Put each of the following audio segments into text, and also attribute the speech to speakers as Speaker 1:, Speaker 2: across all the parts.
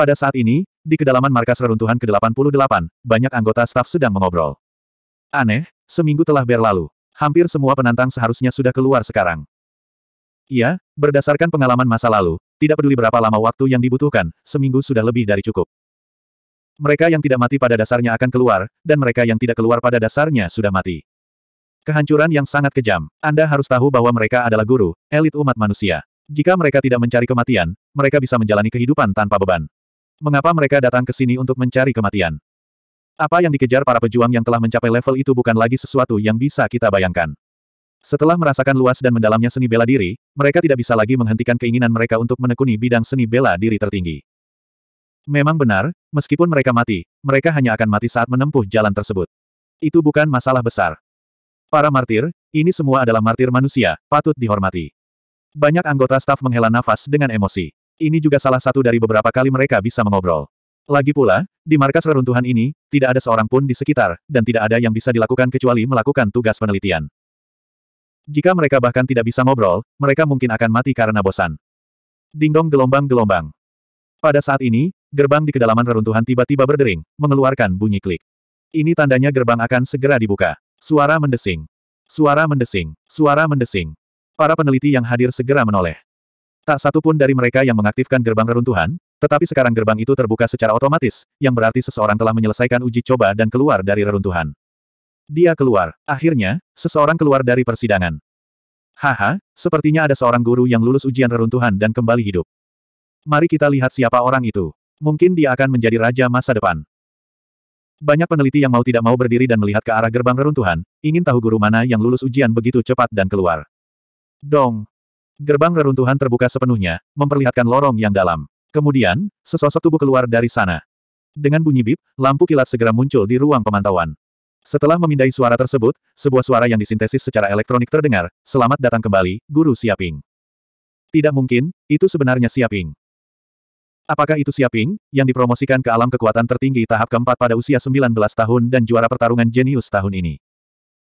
Speaker 1: Pada saat ini, di kedalaman markas reruntuhan ke-88, banyak anggota staf sedang mengobrol. Aneh, seminggu telah berlalu. Hampir semua penantang seharusnya sudah keluar sekarang. Iya, berdasarkan pengalaman masa lalu, tidak peduli berapa lama waktu yang dibutuhkan, seminggu sudah lebih dari cukup. Mereka yang tidak mati pada dasarnya akan keluar, dan mereka yang tidak keluar pada dasarnya sudah mati. Kehancuran yang sangat kejam. Anda harus tahu bahwa mereka adalah guru, elit umat manusia. Jika mereka tidak mencari kematian, mereka bisa menjalani kehidupan tanpa beban. Mengapa mereka datang ke sini untuk mencari kematian? Apa yang dikejar para pejuang yang telah mencapai level itu bukan lagi sesuatu yang bisa kita bayangkan. Setelah merasakan luas dan mendalamnya seni bela diri, mereka tidak bisa lagi menghentikan keinginan mereka untuk menekuni bidang seni bela diri tertinggi. Memang benar, meskipun mereka mati, mereka hanya akan mati saat menempuh jalan tersebut. Itu bukan masalah besar. Para martir, ini semua adalah martir manusia, patut dihormati. Banyak anggota staf menghela nafas dengan emosi. Ini juga salah satu dari beberapa kali mereka bisa mengobrol. Lagi pula, di markas reruntuhan ini, tidak ada seorang pun di sekitar, dan tidak ada yang bisa dilakukan kecuali melakukan tugas penelitian. Jika mereka bahkan tidak bisa ngobrol, mereka mungkin akan mati karena bosan. Dingdong gelombang-gelombang. Pada saat ini, gerbang di kedalaman reruntuhan tiba-tiba berdering, mengeluarkan bunyi klik. Ini tandanya gerbang akan segera dibuka. Suara mendesing. Suara mendesing. Suara mendesing. Para peneliti yang hadir segera menoleh. Tak satu pun dari mereka yang mengaktifkan gerbang reruntuhan, tetapi sekarang gerbang itu terbuka secara otomatis, yang berarti seseorang telah menyelesaikan uji coba dan keluar dari reruntuhan. Dia keluar. Akhirnya, seseorang keluar dari persidangan. Haha, sepertinya ada seorang guru yang lulus ujian reruntuhan dan kembali hidup. Mari kita lihat siapa orang itu. Mungkin dia akan menjadi raja masa depan. Banyak peneliti yang mau tidak mau berdiri dan melihat ke arah gerbang reruntuhan, ingin tahu guru mana yang lulus ujian begitu cepat dan keluar. Dong, Gerbang reruntuhan terbuka sepenuhnya, memperlihatkan lorong yang dalam. Kemudian, sesosok tubuh keluar dari sana. Dengan bunyi bip, lampu kilat segera muncul di ruang pemantauan. Setelah memindai suara tersebut, sebuah suara yang disintesis secara elektronik terdengar, Selamat datang kembali, Guru Siaping. Tidak mungkin, itu sebenarnya Siaping. Apakah itu Siaping, yang dipromosikan ke alam kekuatan tertinggi tahap keempat pada usia 19 tahun dan juara pertarungan jenius tahun ini?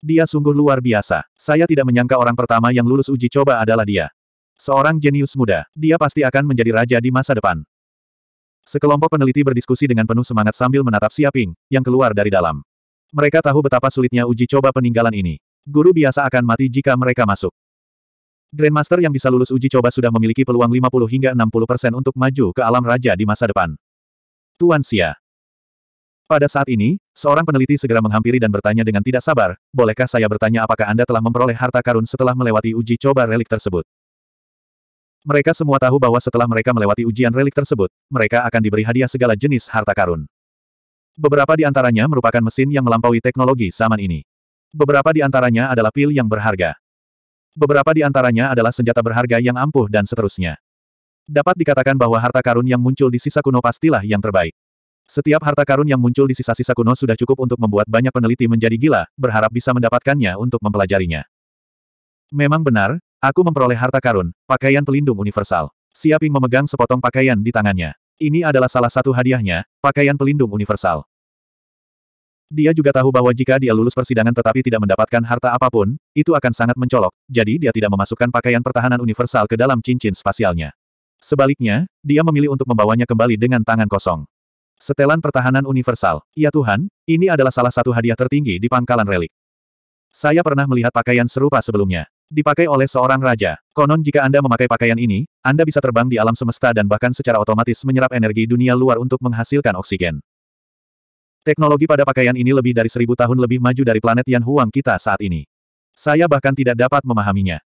Speaker 1: Dia sungguh luar biasa. Saya tidak menyangka orang pertama yang lulus uji coba adalah dia. Seorang jenius muda, dia pasti akan menjadi raja di masa depan. Sekelompok peneliti berdiskusi dengan penuh semangat sambil menatap Siaping, yang keluar dari dalam. Mereka tahu betapa sulitnya uji coba peninggalan ini. Guru biasa akan mati jika mereka masuk. Grandmaster yang bisa lulus uji coba sudah memiliki peluang 50 hingga 60 persen untuk maju ke alam raja di masa depan. Tuan Xia, pada saat ini, seorang peneliti segera menghampiri dan bertanya dengan tidak sabar, bolehkah saya bertanya apakah Anda telah memperoleh harta karun setelah melewati uji coba relik tersebut? Mereka semua tahu bahwa setelah mereka melewati ujian relik tersebut, mereka akan diberi hadiah segala jenis harta karun. Beberapa di antaranya merupakan mesin yang melampaui teknologi zaman ini. Beberapa di antaranya adalah pil yang berharga. Beberapa di antaranya adalah senjata berharga yang ampuh dan seterusnya. Dapat dikatakan bahwa harta karun yang muncul di sisa kuno pastilah yang terbaik. Setiap harta karun yang muncul di sisa-sisa kuno sudah cukup untuk membuat banyak peneliti menjadi gila, berharap bisa mendapatkannya untuk mempelajarinya. Memang benar, aku memperoleh harta karun, pakaian pelindung universal. Siaping memegang sepotong pakaian di tangannya. Ini adalah salah satu hadiahnya, pakaian pelindung universal. Dia juga tahu bahwa jika dia lulus persidangan tetapi tidak mendapatkan harta apapun, itu akan sangat mencolok, jadi dia tidak memasukkan pakaian pertahanan universal ke dalam cincin spasialnya. Sebaliknya, dia memilih untuk membawanya kembali dengan tangan kosong. Setelan pertahanan universal. Ya Tuhan, ini adalah salah satu hadiah tertinggi di pangkalan relik. Saya pernah melihat pakaian serupa sebelumnya. Dipakai oleh seorang raja. Konon jika Anda memakai pakaian ini, Anda bisa terbang di alam semesta dan bahkan secara otomatis menyerap energi dunia luar untuk menghasilkan oksigen. Teknologi pada pakaian ini lebih dari seribu tahun lebih maju dari planet Yan Huang kita saat ini. Saya bahkan tidak dapat memahaminya.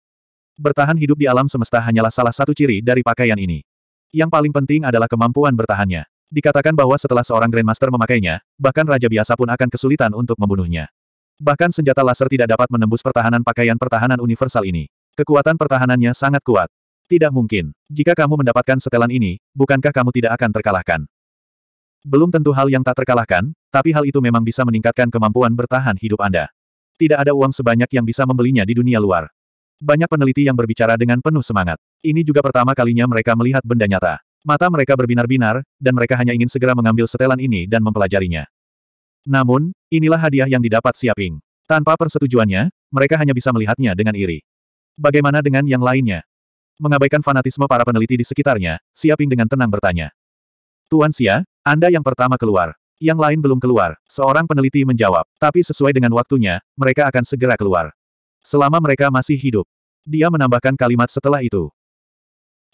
Speaker 1: Bertahan hidup di alam semesta hanyalah salah satu ciri dari pakaian ini. Yang paling penting adalah kemampuan bertahannya. Dikatakan bahwa setelah seorang Grandmaster memakainya, bahkan raja biasa pun akan kesulitan untuk membunuhnya. Bahkan senjata laser tidak dapat menembus pertahanan pakaian pertahanan universal ini. Kekuatan pertahanannya sangat kuat. Tidak mungkin. Jika kamu mendapatkan setelan ini, bukankah kamu tidak akan terkalahkan? Belum tentu hal yang tak terkalahkan, tapi hal itu memang bisa meningkatkan kemampuan bertahan hidup Anda. Tidak ada uang sebanyak yang bisa membelinya di dunia luar. Banyak peneliti yang berbicara dengan penuh semangat. Ini juga pertama kalinya mereka melihat benda nyata. Mata mereka berbinar-binar, dan mereka hanya ingin segera mengambil setelan ini dan mempelajarinya. Namun, inilah hadiah yang didapat Siaping. Tanpa persetujuannya, mereka hanya bisa melihatnya dengan iri. Bagaimana dengan yang lainnya? Mengabaikan fanatisme para peneliti di sekitarnya, Siaping dengan tenang bertanya. Tuan Xia, Anda yang pertama keluar. Yang lain belum keluar, seorang peneliti menjawab. Tapi sesuai dengan waktunya, mereka akan segera keluar. Selama mereka masih hidup. Dia menambahkan kalimat setelah itu.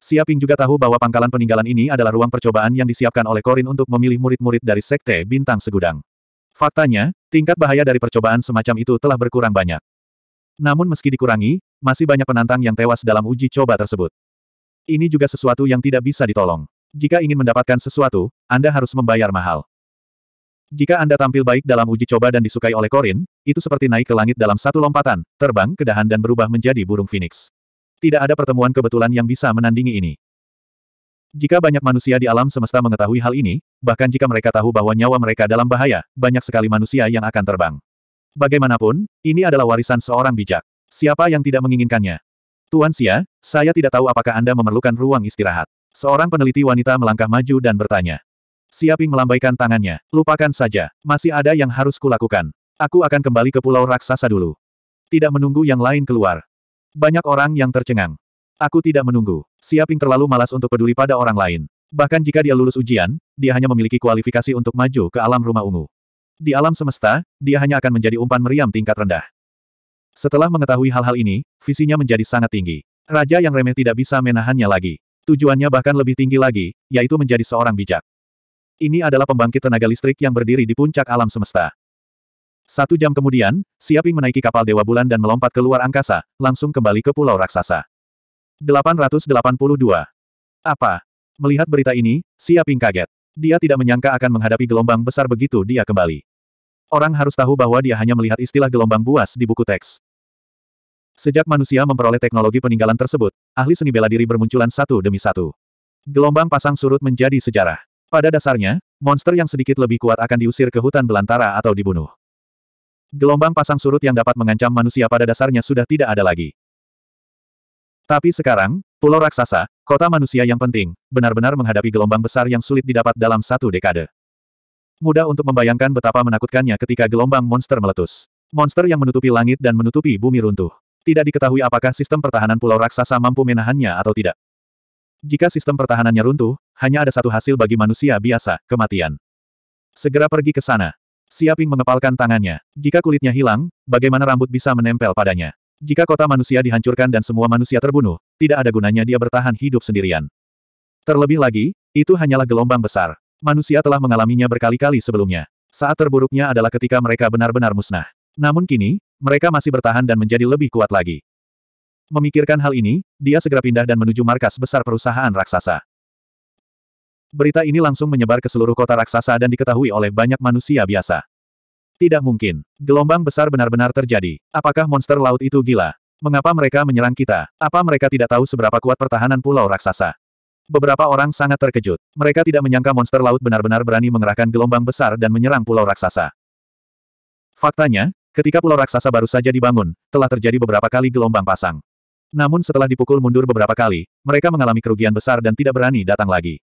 Speaker 1: Siaping juga tahu bahwa pangkalan peninggalan ini adalah ruang percobaan yang disiapkan oleh Korin untuk memilih murid-murid dari Sekte Bintang Segudang. Faktanya, tingkat bahaya dari percobaan semacam itu telah berkurang banyak. Namun meski dikurangi, masih banyak penantang yang tewas dalam uji coba tersebut. Ini juga sesuatu yang tidak bisa ditolong. Jika ingin mendapatkan sesuatu, Anda harus membayar mahal. Jika Anda tampil baik dalam uji coba dan disukai oleh Korin, itu seperti naik ke langit dalam satu lompatan, terbang ke dahan dan berubah menjadi burung phoenix. Tidak ada pertemuan kebetulan yang bisa menandingi ini. Jika banyak manusia di alam semesta mengetahui hal ini, bahkan jika mereka tahu bahwa nyawa mereka dalam bahaya, banyak sekali manusia yang akan terbang. Bagaimanapun, ini adalah warisan seorang bijak. Siapa yang tidak menginginkannya? Tuan Sia, saya tidak tahu apakah Anda memerlukan ruang istirahat. Seorang peneliti wanita melangkah maju dan bertanya. Siaping melambaikan tangannya. Lupakan saja, masih ada yang harus kulakukan. Aku akan kembali ke pulau raksasa dulu. Tidak menunggu yang lain keluar. Banyak orang yang tercengang. Aku tidak menunggu. Siaping terlalu malas untuk peduli pada orang lain. Bahkan jika dia lulus ujian, dia hanya memiliki kualifikasi untuk maju ke alam rumah ungu. Di alam semesta, dia hanya akan menjadi umpan meriam tingkat rendah. Setelah mengetahui hal-hal ini, visinya menjadi sangat tinggi. Raja yang remeh tidak bisa menahannya lagi. Tujuannya bahkan lebih tinggi lagi, yaitu menjadi seorang bijak. Ini adalah pembangkit tenaga listrik yang berdiri di puncak alam semesta. Satu jam kemudian, Siaping menaiki kapal Dewa Bulan dan melompat ke luar angkasa, langsung kembali ke Pulau Raksasa. 882. Apa? Melihat berita ini, Siaping kaget. Dia tidak menyangka akan menghadapi gelombang besar begitu dia kembali. Orang harus tahu bahwa dia hanya melihat istilah gelombang buas di buku teks. Sejak manusia memperoleh teknologi peninggalan tersebut, ahli seni bela diri bermunculan satu demi satu. Gelombang pasang surut menjadi sejarah. Pada dasarnya, monster yang sedikit lebih kuat akan diusir ke hutan belantara atau dibunuh. Gelombang pasang surut yang dapat mengancam manusia pada dasarnya sudah tidak ada lagi. Tapi sekarang, pulau raksasa, kota manusia yang penting, benar-benar menghadapi gelombang besar yang sulit didapat dalam satu dekade. Mudah untuk membayangkan betapa menakutkannya ketika gelombang monster meletus. Monster yang menutupi langit dan menutupi bumi runtuh. Tidak diketahui apakah sistem pertahanan pulau raksasa mampu menahannya atau tidak. Jika sistem pertahanannya runtuh, hanya ada satu hasil bagi manusia biasa, kematian. Segera pergi ke sana. Siaping mengepalkan tangannya. Jika kulitnya hilang, bagaimana rambut bisa menempel padanya? Jika kota manusia dihancurkan dan semua manusia terbunuh, tidak ada gunanya dia bertahan hidup sendirian. Terlebih lagi, itu hanyalah gelombang besar. Manusia telah mengalaminya berkali-kali sebelumnya. Saat terburuknya adalah ketika mereka benar-benar musnah. Namun kini, mereka masih bertahan dan menjadi lebih kuat lagi. Memikirkan hal ini, dia segera pindah dan menuju markas besar perusahaan raksasa. Berita ini langsung menyebar ke seluruh kota raksasa dan diketahui oleh banyak manusia biasa. Tidak mungkin. Gelombang besar benar-benar terjadi. Apakah monster laut itu gila? Mengapa mereka menyerang kita? Apa mereka tidak tahu seberapa kuat pertahanan pulau raksasa? Beberapa orang sangat terkejut. Mereka tidak menyangka monster laut benar-benar berani mengerahkan gelombang besar dan menyerang pulau raksasa. Faktanya, ketika pulau raksasa baru saja dibangun, telah terjadi beberapa kali gelombang pasang. Namun setelah dipukul mundur beberapa kali, mereka mengalami kerugian besar dan tidak berani datang lagi.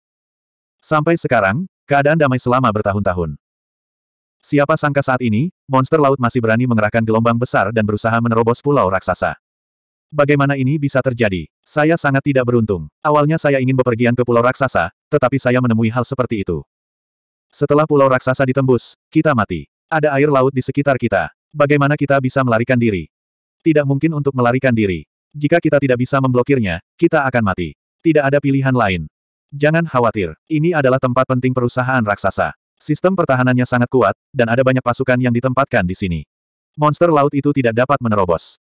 Speaker 1: Sampai sekarang, keadaan damai selama bertahun-tahun. Siapa sangka saat ini, monster laut masih berani mengerahkan gelombang besar dan berusaha menerobos pulau raksasa. Bagaimana ini bisa terjadi? Saya sangat tidak beruntung. Awalnya saya ingin bepergian ke pulau raksasa, tetapi saya menemui hal seperti itu. Setelah pulau raksasa ditembus, kita mati. Ada air laut di sekitar kita. Bagaimana kita bisa melarikan diri? Tidak mungkin untuk melarikan diri. Jika kita tidak bisa memblokirnya, kita akan mati. Tidak ada pilihan lain. Jangan khawatir, ini adalah tempat penting perusahaan raksasa. Sistem pertahanannya sangat kuat, dan ada banyak pasukan yang ditempatkan di sini. Monster laut itu tidak dapat menerobos.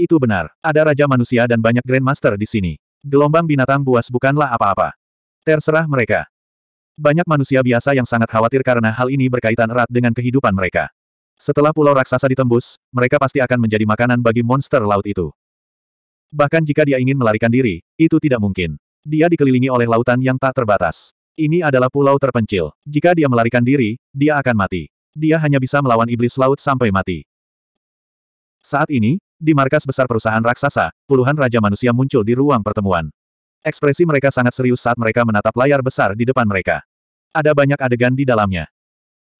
Speaker 1: Itu benar, ada Raja Manusia dan banyak Grandmaster di sini. Gelombang binatang buas bukanlah apa-apa. Terserah mereka. Banyak manusia biasa yang sangat khawatir karena hal ini berkaitan erat dengan kehidupan mereka. Setelah pulau raksasa ditembus, mereka pasti akan menjadi makanan bagi monster laut itu. Bahkan jika dia ingin melarikan diri, itu tidak mungkin. Dia dikelilingi oleh lautan yang tak terbatas. Ini adalah pulau terpencil. Jika dia melarikan diri, dia akan mati. Dia hanya bisa melawan iblis laut sampai mati. Saat ini, di markas besar perusahaan raksasa, puluhan raja manusia muncul di ruang pertemuan. Ekspresi mereka sangat serius saat mereka menatap layar besar di depan mereka. Ada banyak adegan di dalamnya.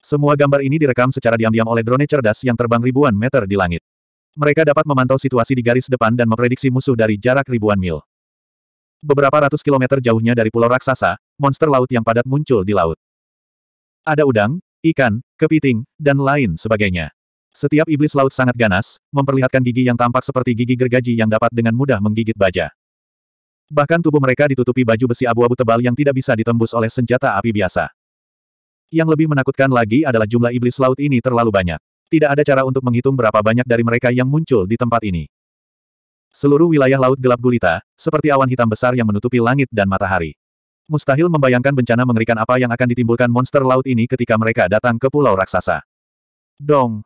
Speaker 1: Semua gambar ini direkam secara diam-diam oleh drone cerdas yang terbang ribuan meter di langit. Mereka dapat memantau situasi di garis depan dan memprediksi musuh dari jarak ribuan mil. Beberapa ratus kilometer jauhnya dari pulau raksasa, monster laut yang padat muncul di laut. Ada udang, ikan, kepiting, dan lain sebagainya. Setiap iblis laut sangat ganas, memperlihatkan gigi yang tampak seperti gigi gergaji yang dapat dengan mudah menggigit baja. Bahkan tubuh mereka ditutupi baju besi abu-abu tebal yang tidak bisa ditembus oleh senjata api biasa. Yang lebih menakutkan lagi adalah jumlah iblis laut ini terlalu banyak. Tidak ada cara untuk menghitung berapa banyak dari mereka yang muncul di tempat ini. Seluruh wilayah laut gelap gulita, seperti awan hitam besar yang menutupi langit dan matahari. Mustahil membayangkan bencana mengerikan apa yang akan ditimbulkan monster laut ini ketika mereka datang ke pulau raksasa. Dong!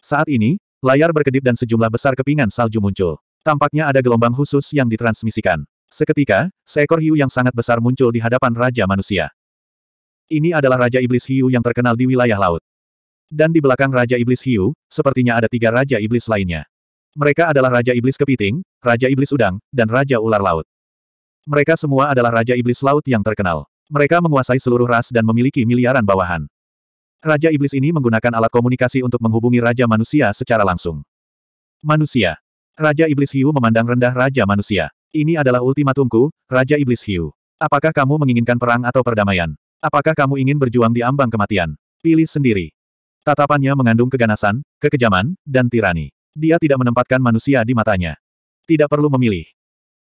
Speaker 1: Saat ini, layar berkedip dan sejumlah besar kepingan salju muncul. Tampaknya ada gelombang khusus yang ditransmisikan. Seketika, seekor hiu yang sangat besar muncul di hadapan Raja Manusia. Ini adalah Raja Iblis Hiu yang terkenal di wilayah laut. Dan di belakang Raja Iblis Hiu, sepertinya ada tiga Raja Iblis lainnya. Mereka adalah Raja Iblis Kepiting, Raja Iblis Udang, dan Raja Ular Laut. Mereka semua adalah Raja Iblis Laut yang terkenal. Mereka menguasai seluruh ras dan memiliki miliaran bawahan. Raja Iblis ini menggunakan alat komunikasi untuk menghubungi Raja Manusia secara langsung. Manusia. Raja Iblis Hiu memandang rendah Raja Manusia. Ini adalah ultimatumku, Raja Iblis Hiu. Apakah kamu menginginkan perang atau perdamaian? Apakah kamu ingin berjuang di ambang kematian? Pilih sendiri. Tatapannya mengandung keganasan, kekejaman, dan tirani. Dia tidak menempatkan manusia di matanya. Tidak perlu memilih.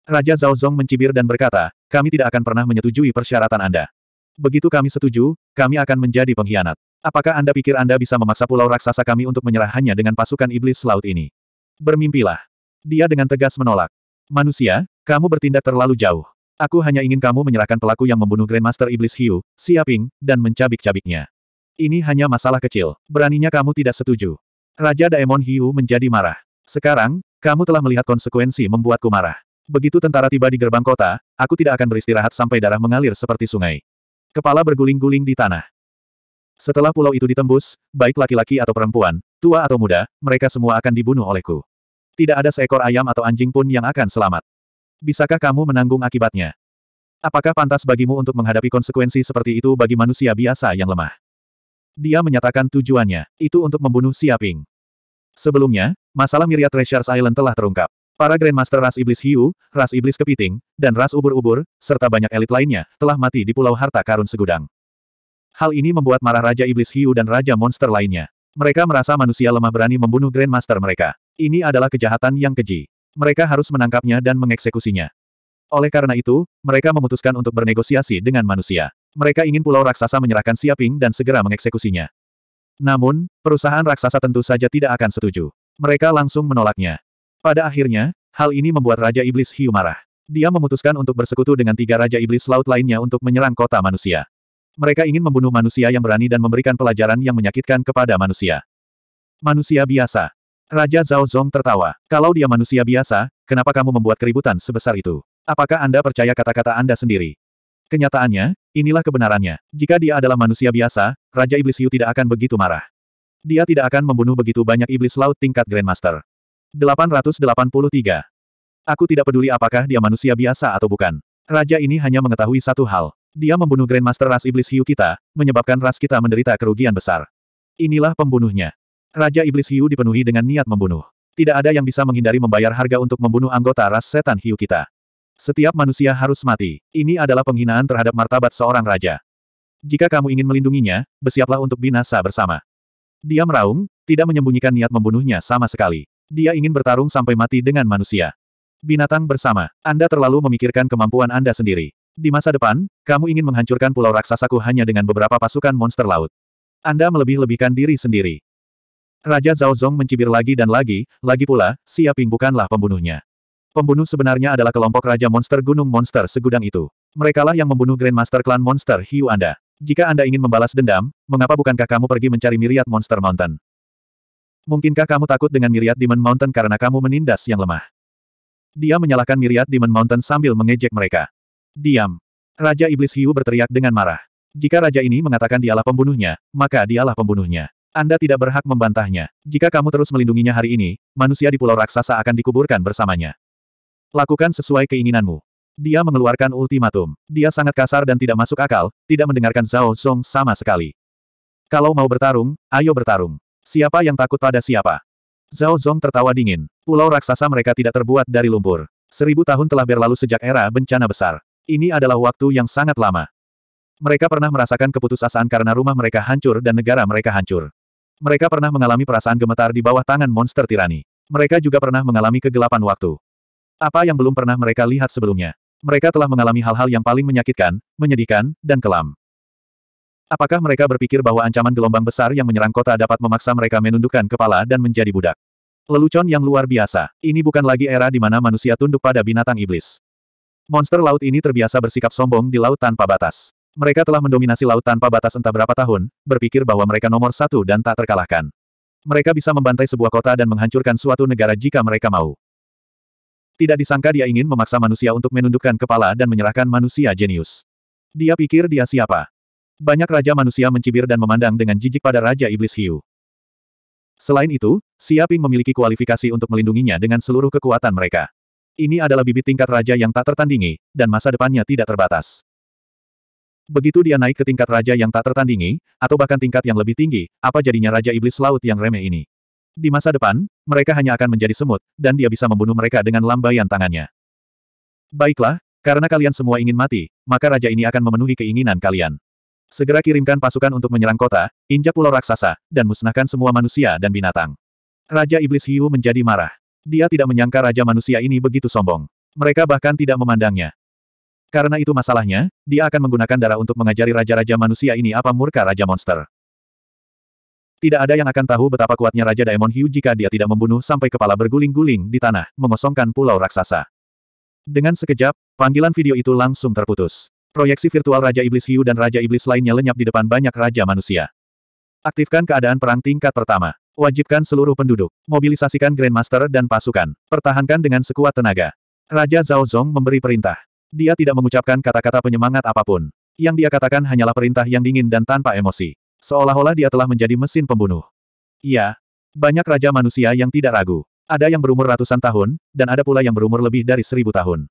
Speaker 1: Raja Zhao Zong mencibir dan berkata, kami tidak akan pernah menyetujui persyaratan Anda. Begitu kami setuju, kami akan menjadi pengkhianat. Apakah Anda pikir Anda bisa memaksa pulau raksasa kami untuk menyerah hanya dengan pasukan iblis laut ini? Bermimpilah. Dia dengan tegas menolak. Manusia, kamu bertindak terlalu jauh. Aku hanya ingin kamu menyerahkan pelaku yang membunuh Grandmaster Iblis Hiu, Siaping, dan mencabik-cabiknya. Ini hanya masalah kecil. Beraninya kamu tidak setuju. Raja Daemon Hiu menjadi marah. Sekarang, kamu telah melihat konsekuensi membuatku marah. Begitu tentara tiba di gerbang kota, aku tidak akan beristirahat sampai darah mengalir seperti sungai. Kepala berguling-guling di tanah. Setelah pulau itu ditembus, baik laki-laki atau perempuan, tua atau muda, mereka semua akan dibunuh olehku. Tidak ada seekor ayam atau anjing pun yang akan selamat. Bisakah kamu menanggung akibatnya? Apakah pantas bagimu untuk menghadapi konsekuensi seperti itu bagi manusia biasa yang lemah? Dia menyatakan tujuannya, itu untuk membunuh Siaping. Sebelumnya, masalah Myriad Treasures Island telah terungkap. Para Grandmaster ras iblis hiu, ras iblis kepiting, dan ras ubur-ubur, serta banyak elit lainnya, telah mati di Pulau Harta Karun Segudang. Hal ini membuat marah Raja Iblis Hiu dan Raja Monster lainnya. Mereka merasa manusia lemah berani membunuh Grandmaster mereka. Ini adalah kejahatan yang keji. Mereka harus menangkapnya dan mengeksekusinya. Oleh karena itu, mereka memutuskan untuk bernegosiasi dengan manusia. Mereka ingin pulau raksasa menyerahkan Siaping dan segera mengeksekusinya. Namun, perusahaan raksasa tentu saja tidak akan setuju. Mereka langsung menolaknya. Pada akhirnya, hal ini membuat Raja Iblis Hiu marah. Dia memutuskan untuk bersekutu dengan tiga Raja Iblis Laut lainnya untuk menyerang kota manusia. Mereka ingin membunuh manusia yang berani dan memberikan pelajaran yang menyakitkan kepada manusia. Manusia biasa. Raja Zhao Zong tertawa. Kalau dia manusia biasa, kenapa kamu membuat keributan sebesar itu? Apakah Anda percaya kata-kata Anda sendiri? Kenyataannya, inilah kebenarannya. Jika dia adalah manusia biasa, Raja Iblis Hiu tidak akan begitu marah. Dia tidak akan membunuh begitu banyak iblis laut tingkat Grandmaster. 883. Aku tidak peduli apakah dia manusia biasa atau bukan. Raja ini hanya mengetahui satu hal. Dia membunuh Grandmaster ras iblis hiu kita, menyebabkan ras kita menderita kerugian besar. Inilah pembunuhnya. Raja iblis hiu dipenuhi dengan niat membunuh. Tidak ada yang bisa menghindari membayar harga untuk membunuh anggota ras setan hiu kita. Setiap manusia harus mati. Ini adalah penghinaan terhadap martabat seorang raja. Jika kamu ingin melindunginya, bersiaplah untuk binasa bersama. Dia meraung, tidak menyembunyikan niat membunuhnya sama sekali. Dia ingin bertarung sampai mati dengan manusia. Binatang bersama, Anda terlalu memikirkan kemampuan Anda sendiri. Di masa depan, kamu ingin menghancurkan pulau raksasaku hanya dengan beberapa pasukan monster laut. Anda melebih-lebihkan diri sendiri. Raja Zhao Zong mencibir lagi dan lagi, lagi pula, Xia Ping bukanlah pembunuhnya. Pembunuh sebenarnya adalah kelompok Raja Monster Gunung Monster segudang itu. Merekalah yang membunuh Grandmaster Clan Monster Hiu Anda. Jika Anda ingin membalas dendam, mengapa bukankah kamu pergi mencari Miriat Monster Mountain? Mungkinkah kamu takut dengan Miriat Demon Mountain karena kamu menindas yang lemah? Dia menyalahkan Miriat Demon Mountain sambil mengejek mereka. Diam. Raja Iblis Hiu berteriak dengan marah. Jika raja ini mengatakan dialah pembunuhnya, maka dialah pembunuhnya. Anda tidak berhak membantahnya. Jika kamu terus melindunginya hari ini, manusia di pulau raksasa akan dikuburkan bersamanya. Lakukan sesuai keinginanmu. Dia mengeluarkan ultimatum. Dia sangat kasar dan tidak masuk akal, tidak mendengarkan Zhao Zhong sama sekali. Kalau mau bertarung, ayo bertarung. Siapa yang takut pada siapa? Zhao Zong tertawa dingin. Pulau raksasa mereka tidak terbuat dari lumpur. Seribu tahun telah berlalu sejak era bencana besar. Ini adalah waktu yang sangat lama. Mereka pernah merasakan keputusasaan karena rumah mereka hancur dan negara mereka hancur. Mereka pernah mengalami perasaan gemetar di bawah tangan monster tirani. Mereka juga pernah mengalami kegelapan waktu. Apa yang belum pernah mereka lihat sebelumnya. Mereka telah mengalami hal-hal yang paling menyakitkan, menyedihkan, dan kelam. Apakah mereka berpikir bahwa ancaman gelombang besar yang menyerang kota dapat memaksa mereka menundukkan kepala dan menjadi budak? Lelucon yang luar biasa. Ini bukan lagi era di mana manusia tunduk pada binatang iblis. Monster laut ini terbiasa bersikap sombong di laut tanpa batas. Mereka telah mendominasi laut tanpa batas entah berapa tahun, berpikir bahwa mereka nomor satu dan tak terkalahkan. Mereka bisa membantai sebuah kota dan menghancurkan suatu negara jika mereka mau. Tidak disangka dia ingin memaksa manusia untuk menundukkan kepala dan menyerahkan manusia jenius. Dia pikir dia siapa. Banyak raja manusia mencibir dan memandang dengan jijik pada Raja Iblis Hiu. Selain itu, Siaping memiliki kualifikasi untuk melindunginya dengan seluruh kekuatan mereka. Ini adalah bibit tingkat raja yang tak tertandingi, dan masa depannya tidak terbatas. Begitu dia naik ke tingkat raja yang tak tertandingi, atau bahkan tingkat yang lebih tinggi, apa jadinya Raja Iblis Laut yang remeh ini? Di masa depan, mereka hanya akan menjadi semut, dan dia bisa membunuh mereka dengan lambaian tangannya. Baiklah, karena kalian semua ingin mati, maka raja ini akan memenuhi keinginan kalian. Segera kirimkan pasukan untuk menyerang kota, injak pulau raksasa, dan musnahkan semua manusia dan binatang. Raja Iblis Hiu menjadi marah. Dia tidak menyangka raja manusia ini begitu sombong. Mereka bahkan tidak memandangnya. Karena itu masalahnya, dia akan menggunakan darah untuk mengajari raja-raja manusia ini apa murka raja monster. Tidak ada yang akan tahu betapa kuatnya Raja Daemon Hiu jika dia tidak membunuh sampai kepala berguling-guling di tanah, mengosongkan pulau raksasa. Dengan sekejap, panggilan video itu langsung terputus. Proyeksi virtual Raja Iblis Hiu dan Raja Iblis lainnya lenyap di depan banyak Raja Manusia. Aktifkan keadaan perang tingkat pertama. Wajibkan seluruh penduduk. Mobilisasikan Grandmaster dan pasukan. Pertahankan dengan sekuat tenaga. Raja Zhao Zong memberi perintah. Dia tidak mengucapkan kata-kata penyemangat apapun. Yang dia katakan hanyalah perintah yang dingin dan tanpa emosi. Seolah-olah dia telah menjadi mesin pembunuh. Iya. Banyak raja manusia yang tidak ragu. Ada yang berumur ratusan tahun, dan ada pula yang berumur lebih dari seribu tahun.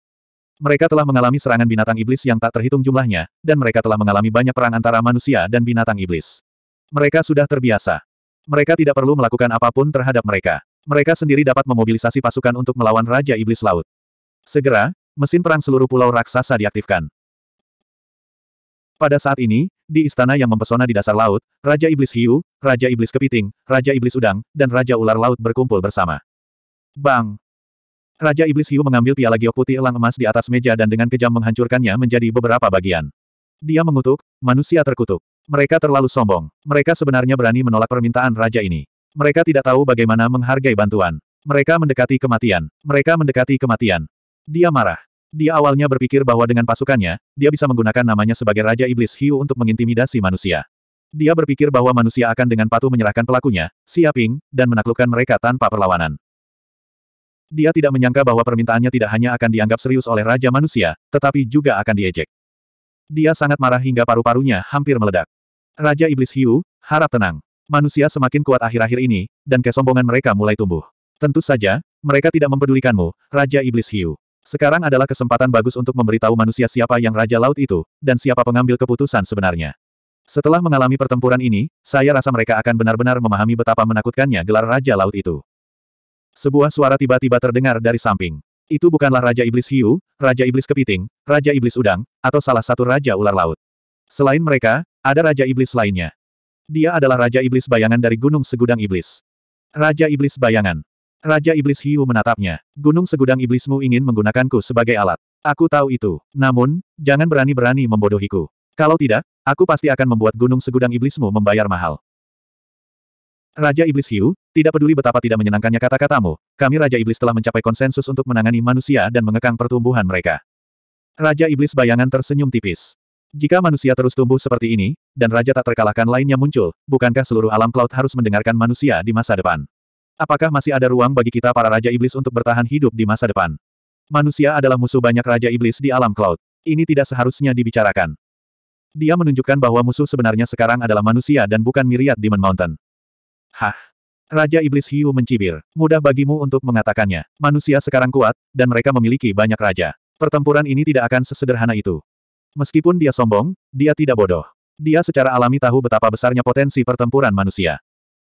Speaker 1: Mereka telah mengalami serangan binatang iblis yang tak terhitung jumlahnya, dan mereka telah mengalami banyak perang antara manusia dan binatang iblis. Mereka sudah terbiasa. Mereka tidak perlu melakukan apapun terhadap mereka. Mereka sendiri dapat memobilisasi pasukan untuk melawan Raja Iblis Laut. Segera, mesin perang seluruh pulau raksasa diaktifkan. Pada saat ini, di istana yang mempesona di dasar laut, Raja Iblis Hiu, Raja Iblis Kepiting, Raja Iblis Udang, dan Raja Ular Laut berkumpul bersama. Bang! Raja Iblis Hiu mengambil piala giok putih elang emas di atas meja dan dengan kejam menghancurkannya menjadi beberapa bagian. Dia mengutuk, manusia terkutuk. Mereka terlalu sombong. Mereka sebenarnya berani menolak permintaan raja ini. Mereka tidak tahu bagaimana menghargai bantuan. Mereka mendekati kematian. Mereka mendekati kematian. Dia marah. Dia awalnya berpikir bahwa dengan pasukannya, dia bisa menggunakan namanya sebagai Raja Iblis Hiu untuk mengintimidasi manusia. Dia berpikir bahwa manusia akan dengan patuh menyerahkan pelakunya, Siaping, dan menaklukkan mereka tanpa perlawanan. Dia tidak menyangka bahwa permintaannya tidak hanya akan dianggap serius oleh Raja Manusia, tetapi juga akan diejek. Dia sangat marah hingga paru-parunya hampir meledak. Raja Iblis Hiu, harap tenang. Manusia semakin kuat akhir-akhir ini, dan kesombongan mereka mulai tumbuh. Tentu saja, mereka tidak mempedulikanmu, Raja Iblis Hiu. Sekarang adalah kesempatan bagus untuk memberitahu manusia siapa yang Raja Laut itu, dan siapa pengambil keputusan sebenarnya. Setelah mengalami pertempuran ini, saya rasa mereka akan benar-benar memahami betapa menakutkannya gelar Raja Laut itu. Sebuah suara tiba-tiba terdengar dari samping. Itu bukanlah Raja Iblis Hiu, Raja Iblis Kepiting, Raja Iblis Udang, atau salah satu Raja Ular Laut. Selain mereka, ada Raja Iblis lainnya. Dia adalah Raja Iblis Bayangan dari Gunung Segudang Iblis. Raja Iblis Bayangan. Raja Iblis Hiu menatapnya. Gunung segudang iblismu ingin menggunakanku sebagai alat. Aku tahu itu. Namun, jangan berani-berani membodohiku. Kalau tidak, aku pasti akan membuat gunung segudang iblismu membayar mahal. Raja Iblis Hiu, tidak peduli betapa tidak menyenangkannya kata-katamu, kami Raja Iblis telah mencapai konsensus untuk menangani manusia dan mengekang pertumbuhan mereka. Raja Iblis bayangan tersenyum tipis. Jika manusia terus tumbuh seperti ini, dan raja tak terkalahkan lainnya muncul, bukankah seluruh alam cloud harus mendengarkan manusia di masa depan? Apakah masih ada ruang bagi kita para Raja Iblis untuk bertahan hidup di masa depan? Manusia adalah musuh banyak Raja Iblis di alam cloud. Ini tidak seharusnya dibicarakan. Dia menunjukkan bahwa musuh sebenarnya sekarang adalah manusia dan bukan miriat Demon Mountain. Hah? Raja Iblis Hiu mencibir. Mudah bagimu untuk mengatakannya. Manusia sekarang kuat, dan mereka memiliki banyak raja. Pertempuran ini tidak akan sesederhana itu. Meskipun dia sombong, dia tidak bodoh. Dia secara alami tahu betapa besarnya potensi pertempuran manusia.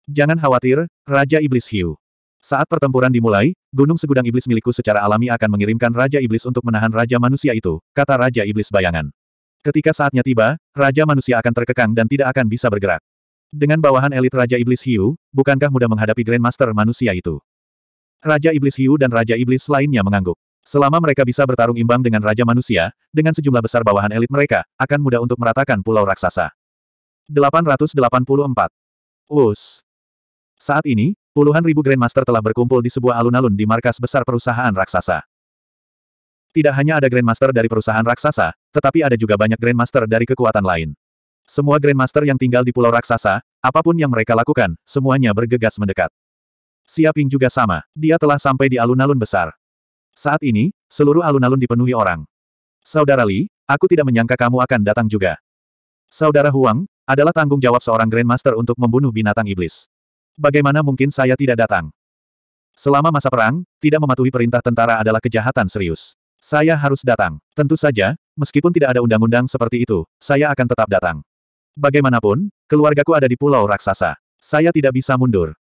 Speaker 1: Jangan khawatir, Raja Iblis Hiu. Saat pertempuran dimulai, Gunung Segudang Iblis milikku secara alami akan mengirimkan Raja Iblis untuk menahan Raja Manusia itu, kata Raja Iblis Bayangan. Ketika saatnya tiba, Raja Manusia akan terkekang dan tidak akan bisa bergerak. Dengan bawahan elit Raja Iblis Hiu, bukankah mudah menghadapi Grandmaster manusia itu? Raja Iblis Hiu dan Raja Iblis lainnya mengangguk. Selama mereka bisa bertarung imbang dengan Raja Manusia, dengan sejumlah besar bawahan elit mereka, akan mudah untuk meratakan pulau raksasa. 884. Us. Saat ini, puluhan ribu Grandmaster telah berkumpul di sebuah alun-alun di markas besar perusahaan raksasa. Tidak hanya ada Grandmaster dari perusahaan raksasa, tetapi ada juga banyak Grandmaster dari kekuatan lain. Semua Grandmaster yang tinggal di pulau raksasa, apapun yang mereka lakukan, semuanya bergegas mendekat. Siaping juga sama, dia telah sampai di alun-alun besar. Saat ini, seluruh alun-alun dipenuhi orang. Saudara Li, aku tidak menyangka kamu akan datang juga. Saudara Huang, adalah tanggung jawab seorang Grandmaster untuk membunuh binatang iblis. Bagaimana mungkin saya tidak datang? Selama masa perang, tidak mematuhi perintah tentara adalah kejahatan serius. Saya harus datang. Tentu saja, meskipun tidak ada undang-undang seperti itu, saya akan tetap datang. Bagaimanapun, keluargaku ada di pulau raksasa. Saya tidak bisa mundur.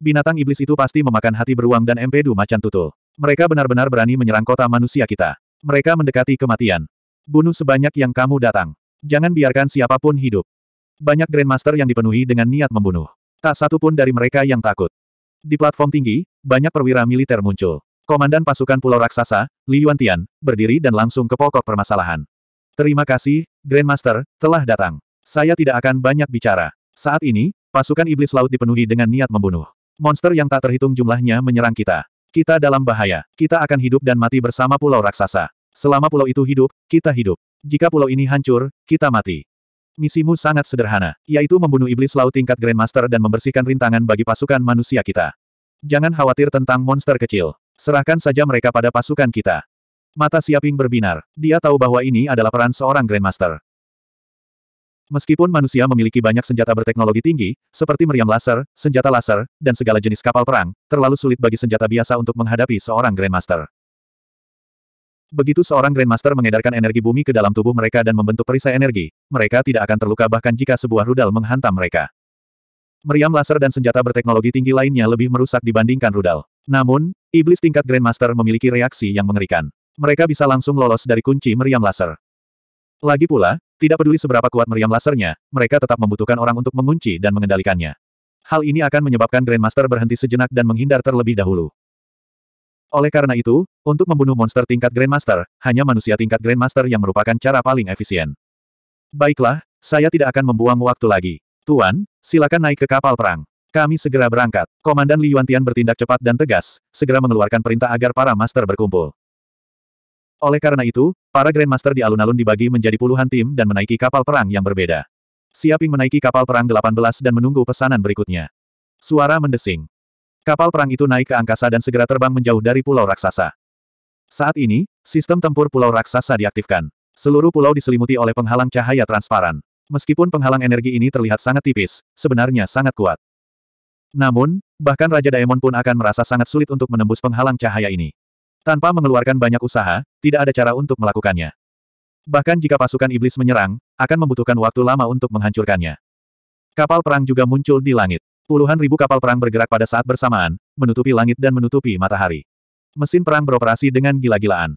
Speaker 1: Binatang iblis itu pasti memakan hati beruang dan empedu macan tutul. Mereka benar-benar berani menyerang kota manusia kita. Mereka mendekati kematian. Bunuh sebanyak yang kamu datang. Jangan biarkan siapapun hidup. Banyak Grandmaster yang dipenuhi dengan niat membunuh. Tak satu pun dari mereka yang takut. Di platform tinggi, banyak perwira militer muncul. Komandan pasukan Pulau Raksasa, Li Yuan Tian, berdiri dan langsung ke pokok permasalahan. Terima kasih, Grandmaster, telah datang. Saya tidak akan banyak bicara. Saat ini, pasukan iblis laut dipenuhi dengan niat membunuh. Monster yang tak terhitung jumlahnya menyerang kita. Kita dalam bahaya. Kita akan hidup dan mati bersama pulau raksasa. Selama pulau itu hidup, kita hidup. Jika pulau ini hancur, kita mati. Misimu sangat sederhana, yaitu membunuh iblis laut tingkat Grandmaster dan membersihkan rintangan bagi pasukan manusia kita. Jangan khawatir tentang monster kecil. Serahkan saja mereka pada pasukan kita. Mata Siaping berbinar. Dia tahu bahwa ini adalah peran seorang Grandmaster. Meskipun manusia memiliki banyak senjata berteknologi tinggi, seperti meriam laser, senjata laser, dan segala jenis kapal perang, terlalu sulit bagi senjata biasa untuk menghadapi seorang Grandmaster. Begitu seorang Grandmaster mengedarkan energi bumi ke dalam tubuh mereka dan membentuk perisai energi, mereka tidak akan terluka bahkan jika sebuah rudal menghantam mereka. Meriam laser dan senjata berteknologi tinggi lainnya lebih merusak dibandingkan rudal. Namun, iblis tingkat Grandmaster memiliki reaksi yang mengerikan. Mereka bisa langsung lolos dari kunci meriam laser. Lagi pula, tidak peduli seberapa kuat meriam lasernya, mereka tetap membutuhkan orang untuk mengunci dan mengendalikannya. Hal ini akan menyebabkan Grandmaster berhenti sejenak dan menghindar terlebih dahulu. Oleh karena itu, untuk membunuh monster tingkat Grandmaster, hanya manusia tingkat Grandmaster yang merupakan cara paling efisien. Baiklah, saya tidak akan membuang waktu lagi. Tuan, silakan naik ke kapal perang. Kami segera berangkat. Komandan Li Yuantian bertindak cepat dan tegas, segera mengeluarkan perintah agar para master berkumpul. Oleh karena itu, para Grandmaster di alun-alun dibagi menjadi puluhan tim dan menaiki kapal perang yang berbeda. Siaping menaiki kapal perang 18 dan menunggu pesanan berikutnya. Suara mendesing. Kapal perang itu naik ke angkasa dan segera terbang menjauh dari pulau raksasa. Saat ini, sistem tempur pulau raksasa diaktifkan. Seluruh pulau diselimuti oleh penghalang cahaya transparan. Meskipun penghalang energi ini terlihat sangat tipis, sebenarnya sangat kuat. Namun, bahkan Raja Daemon pun akan merasa sangat sulit untuk menembus penghalang cahaya ini. Tanpa mengeluarkan banyak usaha, tidak ada cara untuk melakukannya. Bahkan jika pasukan iblis menyerang, akan membutuhkan waktu lama untuk menghancurkannya. Kapal perang juga muncul di langit. Puluhan ribu kapal perang bergerak pada saat bersamaan, menutupi langit dan menutupi matahari. Mesin perang beroperasi dengan gila-gilaan.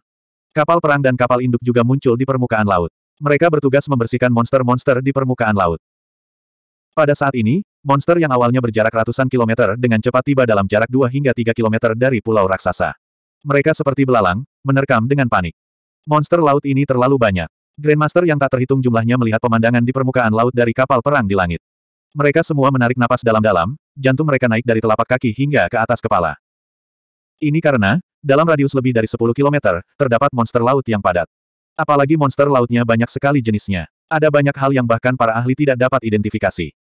Speaker 1: Kapal perang dan kapal induk juga muncul di permukaan laut. Mereka bertugas membersihkan monster-monster di permukaan laut. Pada saat ini, monster yang awalnya berjarak ratusan kilometer dengan cepat tiba dalam jarak 2 hingga 3 kilometer dari pulau raksasa. Mereka seperti belalang, menerkam dengan panik. Monster laut ini terlalu banyak. Grandmaster yang tak terhitung jumlahnya melihat pemandangan di permukaan laut dari kapal perang di langit. Mereka semua menarik napas dalam-dalam, jantung mereka naik dari telapak kaki hingga ke atas kepala. Ini karena, dalam radius lebih dari 10 km, terdapat monster laut yang padat. Apalagi monster lautnya banyak sekali jenisnya. Ada banyak hal yang bahkan para ahli tidak dapat identifikasi.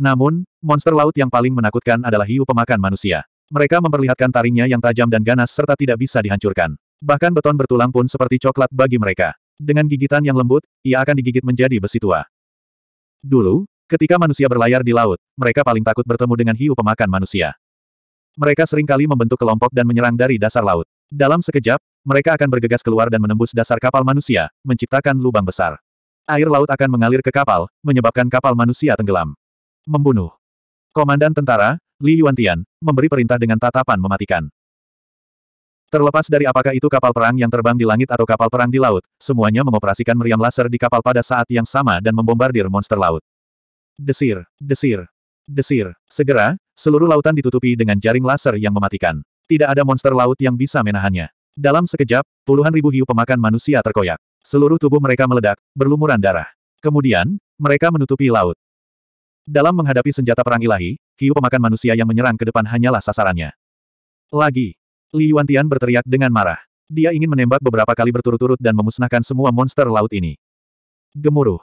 Speaker 1: Namun, monster laut yang paling menakutkan adalah hiu pemakan manusia. Mereka memperlihatkan taringnya yang tajam dan ganas serta tidak bisa dihancurkan. Bahkan beton bertulang pun seperti coklat bagi mereka. Dengan gigitan yang lembut, ia akan digigit menjadi besi tua. Dulu, Ketika manusia berlayar di laut, mereka paling takut bertemu dengan hiu pemakan manusia. Mereka seringkali membentuk kelompok dan menyerang dari dasar laut. Dalam sekejap, mereka akan bergegas keluar dan menembus dasar kapal manusia, menciptakan lubang besar. Air laut akan mengalir ke kapal, menyebabkan kapal manusia tenggelam. Membunuh. Komandan tentara, Li Yuan Tian memberi perintah dengan tatapan mematikan. Terlepas dari apakah itu kapal perang yang terbang di langit atau kapal perang di laut, semuanya mengoperasikan meriam laser di kapal pada saat yang sama dan membombardir monster laut. Desir, desir, desir. Segera, seluruh lautan ditutupi dengan jaring laser yang mematikan. Tidak ada monster laut yang bisa menahannya. Dalam sekejap, puluhan ribu hiu pemakan manusia terkoyak. Seluruh tubuh mereka meledak, berlumuran darah. Kemudian, mereka menutupi laut. Dalam menghadapi senjata perang ilahi, hiu pemakan manusia yang menyerang ke depan hanyalah sasarannya. Lagi, Li Tian berteriak dengan marah. Dia ingin menembak beberapa kali berturut-turut dan memusnahkan semua monster laut ini. Gemuruh.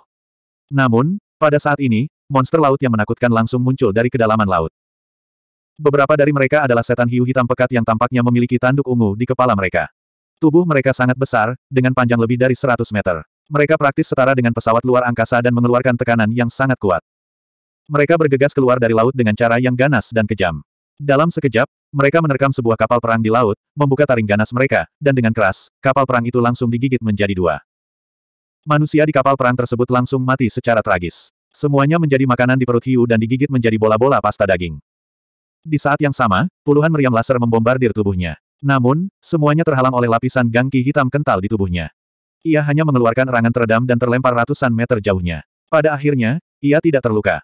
Speaker 1: Namun, pada saat ini, monster laut yang menakutkan langsung muncul dari kedalaman laut. Beberapa dari mereka adalah setan hiu hitam pekat yang tampaknya memiliki tanduk ungu di kepala mereka. Tubuh mereka sangat besar, dengan panjang lebih dari 100 meter. Mereka praktis setara dengan pesawat luar angkasa dan mengeluarkan tekanan yang sangat kuat. Mereka bergegas keluar dari laut dengan cara yang ganas dan kejam. Dalam sekejap, mereka menerkam sebuah kapal perang di laut, membuka taring ganas mereka, dan dengan keras, kapal perang itu langsung digigit menjadi dua. Manusia di kapal perang tersebut langsung mati secara tragis. Semuanya menjadi makanan di perut hiu dan digigit menjadi bola-bola pasta daging. Di saat yang sama, puluhan meriam laser membombardir tubuhnya. Namun, semuanya terhalang oleh lapisan gangki hitam kental di tubuhnya. Ia hanya mengeluarkan erangan teredam dan terlempar ratusan meter jauhnya. Pada akhirnya, ia tidak terluka.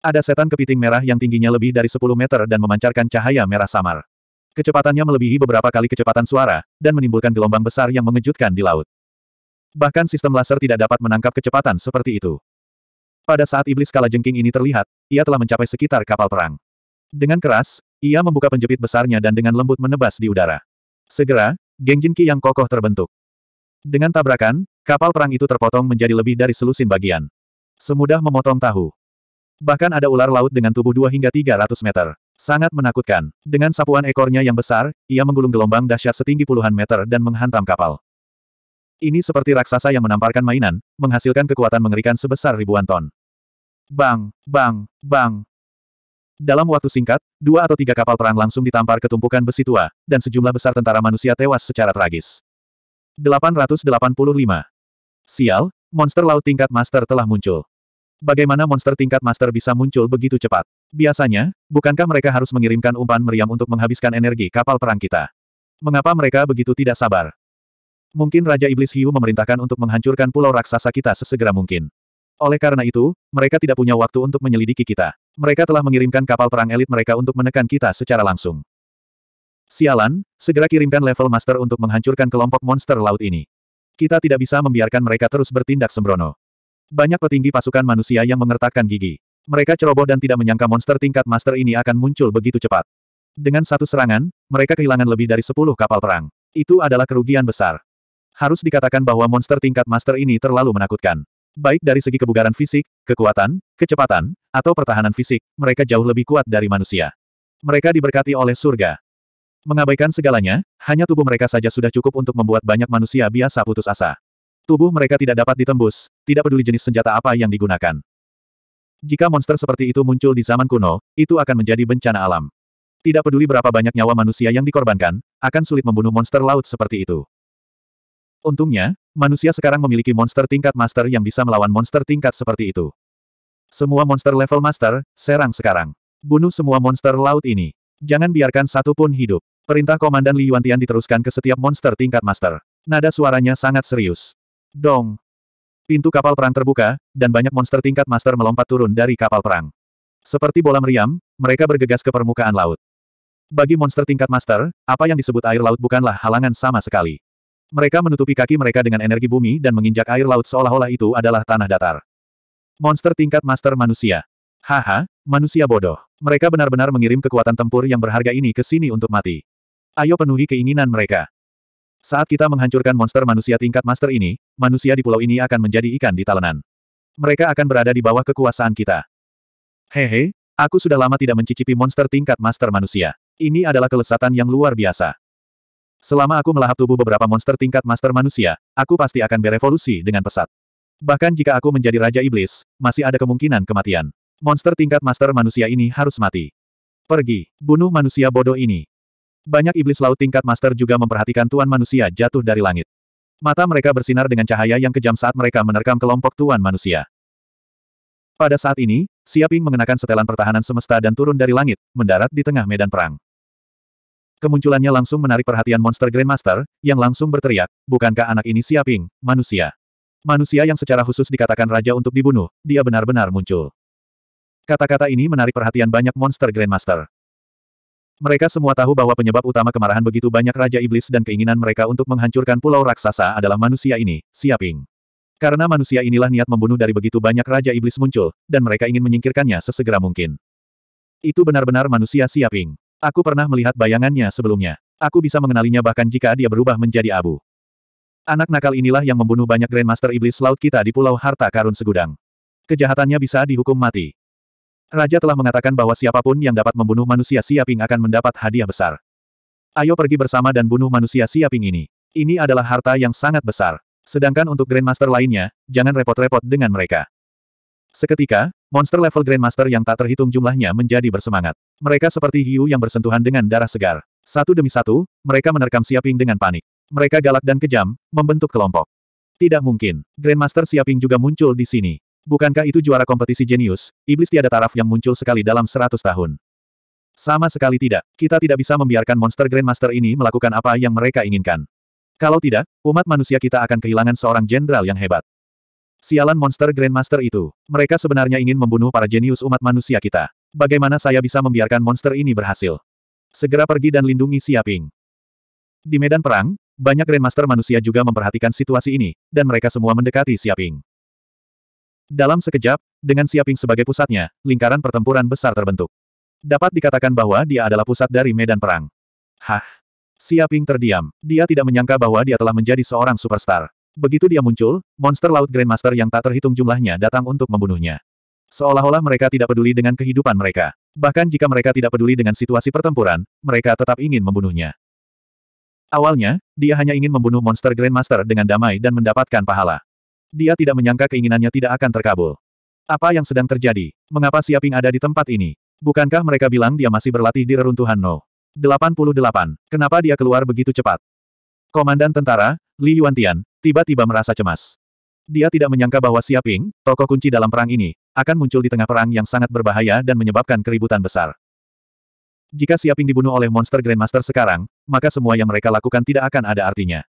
Speaker 1: Ada setan kepiting merah yang tingginya lebih dari 10 meter dan memancarkan cahaya merah samar. Kecepatannya melebihi beberapa kali kecepatan suara, dan menimbulkan gelombang besar yang mengejutkan di laut. Bahkan sistem laser tidak dapat menangkap kecepatan seperti itu. Pada saat iblis kala jengking ini terlihat, ia telah mencapai sekitar kapal perang. Dengan keras, ia membuka penjepit besarnya dan dengan lembut menebas di udara. Segera, geng Jinki yang kokoh terbentuk. Dengan tabrakan, kapal perang itu terpotong menjadi lebih dari selusin bagian. Semudah memotong tahu. Bahkan ada ular laut dengan tubuh 2 hingga 300 meter. Sangat menakutkan. Dengan sapuan ekornya yang besar, ia menggulung gelombang dahsyat setinggi puluhan meter dan menghantam kapal. Ini seperti raksasa yang menamparkan mainan, menghasilkan kekuatan mengerikan sebesar ribuan ton. Bang, bang, bang. Dalam waktu singkat, dua atau tiga kapal perang langsung ditampar ketumpukan besi tua, dan sejumlah besar tentara manusia tewas secara tragis. 885. Sial, monster laut tingkat master telah muncul. Bagaimana monster tingkat master bisa muncul begitu cepat? Biasanya, bukankah mereka harus mengirimkan umpan meriam untuk menghabiskan energi kapal perang kita? Mengapa mereka begitu tidak sabar? Mungkin Raja Iblis Hiu memerintahkan untuk menghancurkan pulau raksasa kita sesegera mungkin. Oleh karena itu, mereka tidak punya waktu untuk menyelidiki kita. Mereka telah mengirimkan kapal perang elit mereka untuk menekan kita secara langsung. Sialan, segera kirimkan level master untuk menghancurkan kelompok monster laut ini. Kita tidak bisa membiarkan mereka terus bertindak sembrono. Banyak petinggi pasukan manusia yang mengertakkan gigi. Mereka ceroboh dan tidak menyangka monster tingkat master ini akan muncul begitu cepat. Dengan satu serangan, mereka kehilangan lebih dari 10 kapal perang. Itu adalah kerugian besar harus dikatakan bahwa monster tingkat master ini terlalu menakutkan. Baik dari segi kebugaran fisik, kekuatan, kecepatan, atau pertahanan fisik, mereka jauh lebih kuat dari manusia. Mereka diberkati oleh surga. Mengabaikan segalanya, hanya tubuh mereka saja sudah cukup untuk membuat banyak manusia biasa putus asa. Tubuh mereka tidak dapat ditembus, tidak peduli jenis senjata apa yang digunakan. Jika monster seperti itu muncul di zaman kuno, itu akan menjadi bencana alam. Tidak peduli berapa banyak nyawa manusia yang dikorbankan, akan sulit membunuh monster laut seperti itu. Untungnya, manusia sekarang memiliki monster tingkat master yang bisa melawan monster tingkat seperti itu. Semua monster level master, serang sekarang. Bunuh semua monster laut ini. Jangan biarkan satu pun hidup. Perintah Komandan Li Yuantian diteruskan ke setiap monster tingkat master. Nada suaranya sangat serius. Dong! Pintu kapal perang terbuka, dan banyak monster tingkat master melompat turun dari kapal perang. Seperti bola meriam, mereka bergegas ke permukaan laut. Bagi monster tingkat master, apa yang disebut air laut bukanlah halangan sama sekali. Mereka menutupi kaki mereka dengan energi bumi dan menginjak air laut seolah-olah itu adalah tanah datar. Monster tingkat master manusia. Haha, manusia bodoh. Mereka benar-benar mengirim kekuatan tempur yang berharga ini ke sini untuk mati. Ayo penuhi keinginan mereka. Saat kita menghancurkan monster manusia tingkat master ini, manusia di pulau ini akan menjadi ikan di talenan. Mereka akan berada di bawah kekuasaan kita. Hehe, aku sudah lama tidak mencicipi monster tingkat master manusia. Ini adalah kelesatan yang luar biasa. Selama aku melahap tubuh beberapa monster tingkat master manusia, aku pasti akan berevolusi dengan pesat. Bahkan jika aku menjadi Raja Iblis, masih ada kemungkinan kematian. Monster tingkat master manusia ini harus mati. Pergi, bunuh manusia bodoh ini. Banyak iblis laut tingkat master juga memperhatikan tuan manusia jatuh dari langit. Mata mereka bersinar dengan cahaya yang kejam saat mereka menerkam kelompok tuan manusia. Pada saat ini, Siaping mengenakan setelan pertahanan semesta dan turun dari langit, mendarat di tengah medan perang. Kemunculannya langsung menarik perhatian monster Grandmaster, yang langsung berteriak, bukankah anak ini siaping, manusia? Manusia yang secara khusus dikatakan raja untuk dibunuh, dia benar-benar muncul. Kata-kata ini menarik perhatian banyak monster Grandmaster. Mereka semua tahu bahwa penyebab utama kemarahan begitu banyak Raja Iblis dan keinginan mereka untuk menghancurkan Pulau Raksasa adalah manusia ini, Siaping. Karena manusia inilah niat membunuh dari begitu banyak Raja Iblis muncul, dan mereka ingin menyingkirkannya sesegera mungkin. Itu benar-benar manusia Siaping. Aku pernah melihat bayangannya sebelumnya. Aku bisa mengenalinya bahkan jika dia berubah menjadi abu. Anak nakal inilah yang membunuh banyak Grandmaster Iblis Laut kita di Pulau Harta Karun Segudang. Kejahatannya bisa dihukum mati. Raja telah mengatakan bahwa siapapun yang dapat membunuh manusia siaping akan mendapat hadiah besar. Ayo pergi bersama dan bunuh manusia siaping ini. Ini adalah harta yang sangat besar. Sedangkan untuk Grandmaster lainnya, jangan repot-repot dengan mereka. Seketika, Monster level Grandmaster yang tak terhitung jumlahnya menjadi bersemangat. Mereka seperti hiu yang bersentuhan dengan darah segar. Satu demi satu, mereka menerkam Siaping dengan panik. Mereka galak dan kejam, membentuk kelompok. Tidak mungkin, Grandmaster Siaping juga muncul di sini. Bukankah itu juara kompetisi jenius, iblis tiada taraf yang muncul sekali dalam seratus tahun? Sama sekali tidak, kita tidak bisa membiarkan monster Grandmaster ini melakukan apa yang mereka inginkan. Kalau tidak, umat manusia kita akan kehilangan seorang jenderal yang hebat. Sialan monster Grandmaster itu. Mereka sebenarnya ingin membunuh para jenius umat manusia kita. Bagaimana saya bisa membiarkan monster ini berhasil? Segera pergi dan lindungi Siaping. Di medan perang, banyak Grandmaster manusia juga memperhatikan situasi ini, dan mereka semua mendekati Siaping. Dalam sekejap, dengan Siaping sebagai pusatnya, lingkaran pertempuran besar terbentuk. Dapat dikatakan bahwa dia adalah pusat dari medan perang. Hah? Siaping terdiam. Dia tidak menyangka bahwa dia telah menjadi seorang superstar. Begitu dia muncul, monster laut Grandmaster yang tak terhitung jumlahnya datang untuk membunuhnya. Seolah-olah mereka tidak peduli dengan kehidupan mereka. Bahkan jika mereka tidak peduli dengan situasi pertempuran, mereka tetap ingin membunuhnya. Awalnya, dia hanya ingin membunuh monster Grandmaster dengan damai dan mendapatkan pahala. Dia tidak menyangka keinginannya tidak akan terkabul. Apa yang sedang terjadi? Mengapa Siaping ada di tempat ini? Bukankah mereka bilang dia masih berlatih di reruntuhan No? 88. Kenapa dia keluar begitu cepat? Komandan tentara, Li Yuantian, tiba-tiba merasa cemas. Dia tidak menyangka bahwa Siaping, tokoh kunci dalam perang ini, akan muncul di tengah perang yang sangat berbahaya dan menyebabkan keributan besar. Jika Siaping dibunuh oleh monster Grandmaster sekarang, maka semua yang mereka lakukan tidak akan ada artinya.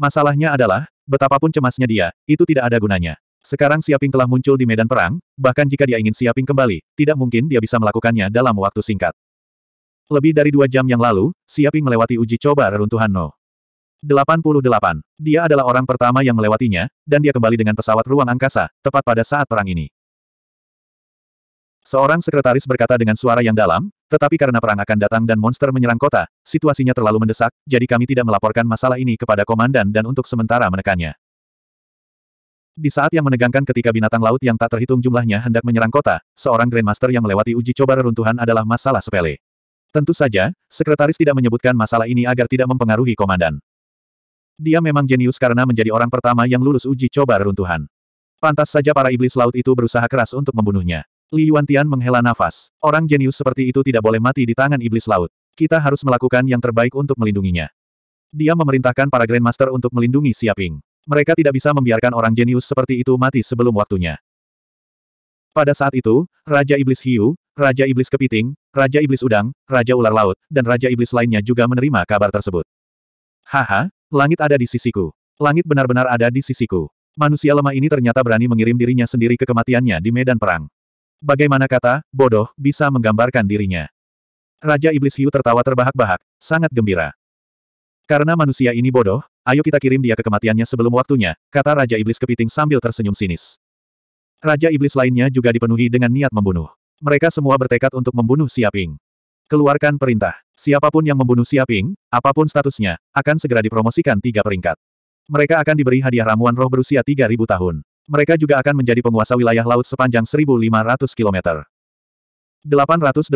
Speaker 1: Masalahnya adalah, betapapun cemasnya dia, itu tidak ada gunanya. Sekarang Siaping telah muncul di medan perang, bahkan jika dia ingin Siaping kembali, tidak mungkin dia bisa melakukannya dalam waktu singkat. Lebih dari dua jam yang lalu, Siaping melewati uji coba reruntuhan No. 88. Dia adalah orang pertama yang melewatinya, dan dia kembali dengan pesawat ruang angkasa, tepat pada saat perang ini. Seorang sekretaris berkata dengan suara yang dalam, tetapi karena perang akan datang dan monster menyerang kota, situasinya terlalu mendesak, jadi kami tidak melaporkan masalah ini kepada komandan dan untuk sementara menekannya. Di saat yang menegangkan ketika binatang laut yang tak terhitung jumlahnya hendak menyerang kota, seorang Grandmaster yang melewati uji coba reruntuhan adalah masalah sepele. Tentu saja, sekretaris tidak menyebutkan masalah ini agar tidak mempengaruhi komandan. Dia memang jenius karena menjadi orang pertama yang lulus uji coba reruntuhan. Pantas saja para iblis laut itu berusaha keras untuk membunuhnya. Li Yuan Tian menghela nafas. Orang jenius seperti itu tidak boleh mati di tangan iblis laut. Kita harus melakukan yang terbaik untuk melindunginya. Dia memerintahkan para Grandmaster untuk melindungi Siaping. Mereka tidak bisa membiarkan orang jenius seperti itu mati sebelum waktunya. Pada saat itu, Raja Iblis Hiu, Raja Iblis Kepiting, Raja Iblis Udang, Raja Ular Laut, dan Raja Iblis lainnya juga menerima kabar tersebut. Haha, Langit ada di sisiku. Langit benar-benar ada di sisiku. Manusia lemah ini ternyata berani mengirim dirinya sendiri ke kematiannya di medan perang. Bagaimana kata, bodoh, bisa menggambarkan dirinya. Raja Iblis Hiu tertawa terbahak-bahak, sangat gembira. Karena manusia ini bodoh, ayo kita kirim dia ke kematiannya sebelum waktunya, kata Raja Iblis Kepiting sambil tersenyum sinis. Raja Iblis lainnya juga dipenuhi dengan niat membunuh. Mereka semua bertekad untuk membunuh Siaping. Keluarkan perintah. Siapapun yang membunuh Siaping, apapun statusnya, akan segera dipromosikan tiga peringkat. Mereka akan diberi hadiah ramuan roh berusia 3000 tahun. Mereka juga akan menjadi penguasa wilayah laut sepanjang 1500 km. 886.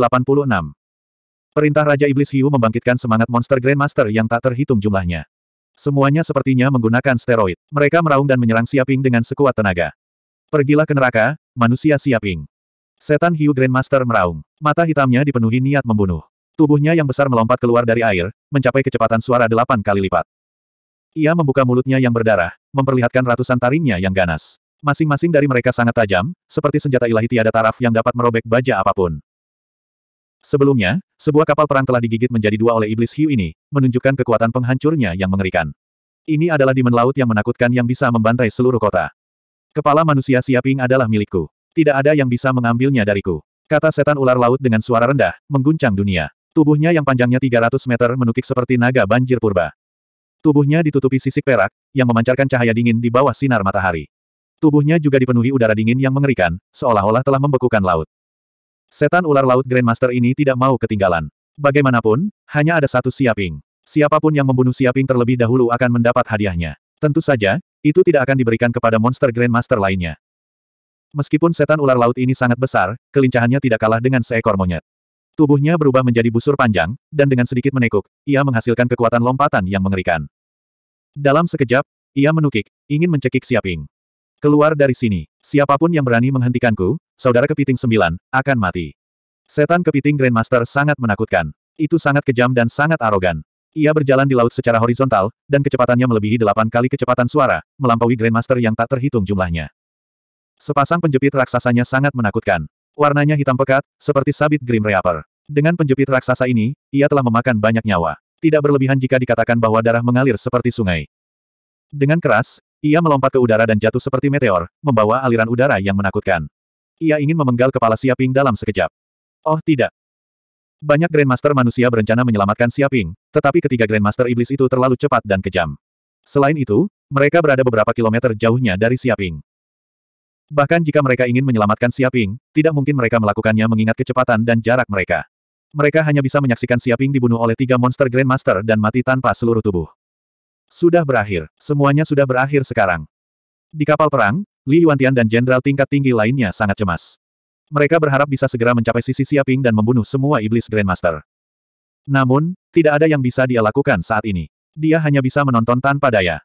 Speaker 1: Perintah Raja Iblis Hiu membangkitkan semangat monster Grandmaster yang tak terhitung jumlahnya. Semuanya sepertinya menggunakan steroid. Mereka meraung dan menyerang Siaping dengan sekuat tenaga. Pergilah ke neraka, manusia Siaping. Setan hiu Grandmaster meraung. Mata hitamnya dipenuhi niat membunuh. Tubuhnya yang besar melompat keluar dari air, mencapai kecepatan suara delapan kali lipat. Ia membuka mulutnya yang berdarah, memperlihatkan ratusan taringnya yang ganas. Masing-masing dari mereka sangat tajam, seperti senjata ilahi tiada taraf yang dapat merobek baja apapun. Sebelumnya, sebuah kapal perang telah digigit menjadi dua oleh iblis hiu ini, menunjukkan kekuatan penghancurnya yang mengerikan. Ini adalah demon laut yang menakutkan yang bisa membantai seluruh kota. Kepala manusia siaping adalah milikku. Tidak ada yang bisa mengambilnya dariku. Kata setan ular laut dengan suara rendah, mengguncang dunia. Tubuhnya yang panjangnya 300 meter menukik seperti naga banjir purba. Tubuhnya ditutupi sisik perak, yang memancarkan cahaya dingin di bawah sinar matahari. Tubuhnya juga dipenuhi udara dingin yang mengerikan, seolah-olah telah membekukan laut. Setan ular laut Grandmaster ini tidak mau ketinggalan. Bagaimanapun, hanya ada satu siaping. Siapapun yang membunuh siaping terlebih dahulu akan mendapat hadiahnya. Tentu saja, itu tidak akan diberikan kepada monster Grandmaster lainnya. Meskipun setan ular laut ini sangat besar, kelincahannya tidak kalah dengan seekor monyet. Tubuhnya berubah menjadi busur panjang, dan dengan sedikit menekuk, ia menghasilkan kekuatan lompatan yang mengerikan. Dalam sekejap, ia menukik, ingin mencekik Siaping. Keluar dari sini, siapapun yang berani menghentikanku, saudara kepiting sembilan, akan mati. Setan kepiting Grandmaster sangat menakutkan. Itu sangat kejam dan sangat arogan. Ia berjalan di laut secara horizontal, dan kecepatannya melebihi delapan kali kecepatan suara, melampaui Grandmaster yang tak terhitung jumlahnya. Sepasang penjepit raksasanya sangat menakutkan. Warnanya hitam pekat, seperti sabit Grim Reaper. Dengan penjepit raksasa ini, ia telah memakan banyak nyawa. Tidak berlebihan jika dikatakan bahwa darah mengalir seperti sungai. Dengan keras, ia melompat ke udara dan jatuh seperti meteor, membawa aliran udara yang menakutkan. Ia ingin memenggal kepala Siaping dalam sekejap. Oh tidak. Banyak Grandmaster manusia berencana menyelamatkan Siaping, tetapi ketiga Grandmaster Iblis itu terlalu cepat dan kejam. Selain itu, mereka berada beberapa kilometer jauhnya dari Siaping. Bahkan jika mereka ingin menyelamatkan Siaping, tidak mungkin mereka melakukannya mengingat kecepatan dan jarak mereka. Mereka hanya bisa menyaksikan Siaping dibunuh oleh tiga monster Grandmaster dan mati tanpa seluruh tubuh. Sudah berakhir, semuanya sudah berakhir sekarang. Di kapal perang, Li Yuantian dan jenderal tingkat tinggi lainnya sangat cemas. Mereka berharap bisa segera mencapai sisi Siaping dan membunuh semua iblis Grandmaster. Namun, tidak ada yang bisa dia lakukan saat ini. Dia hanya bisa menonton tanpa daya.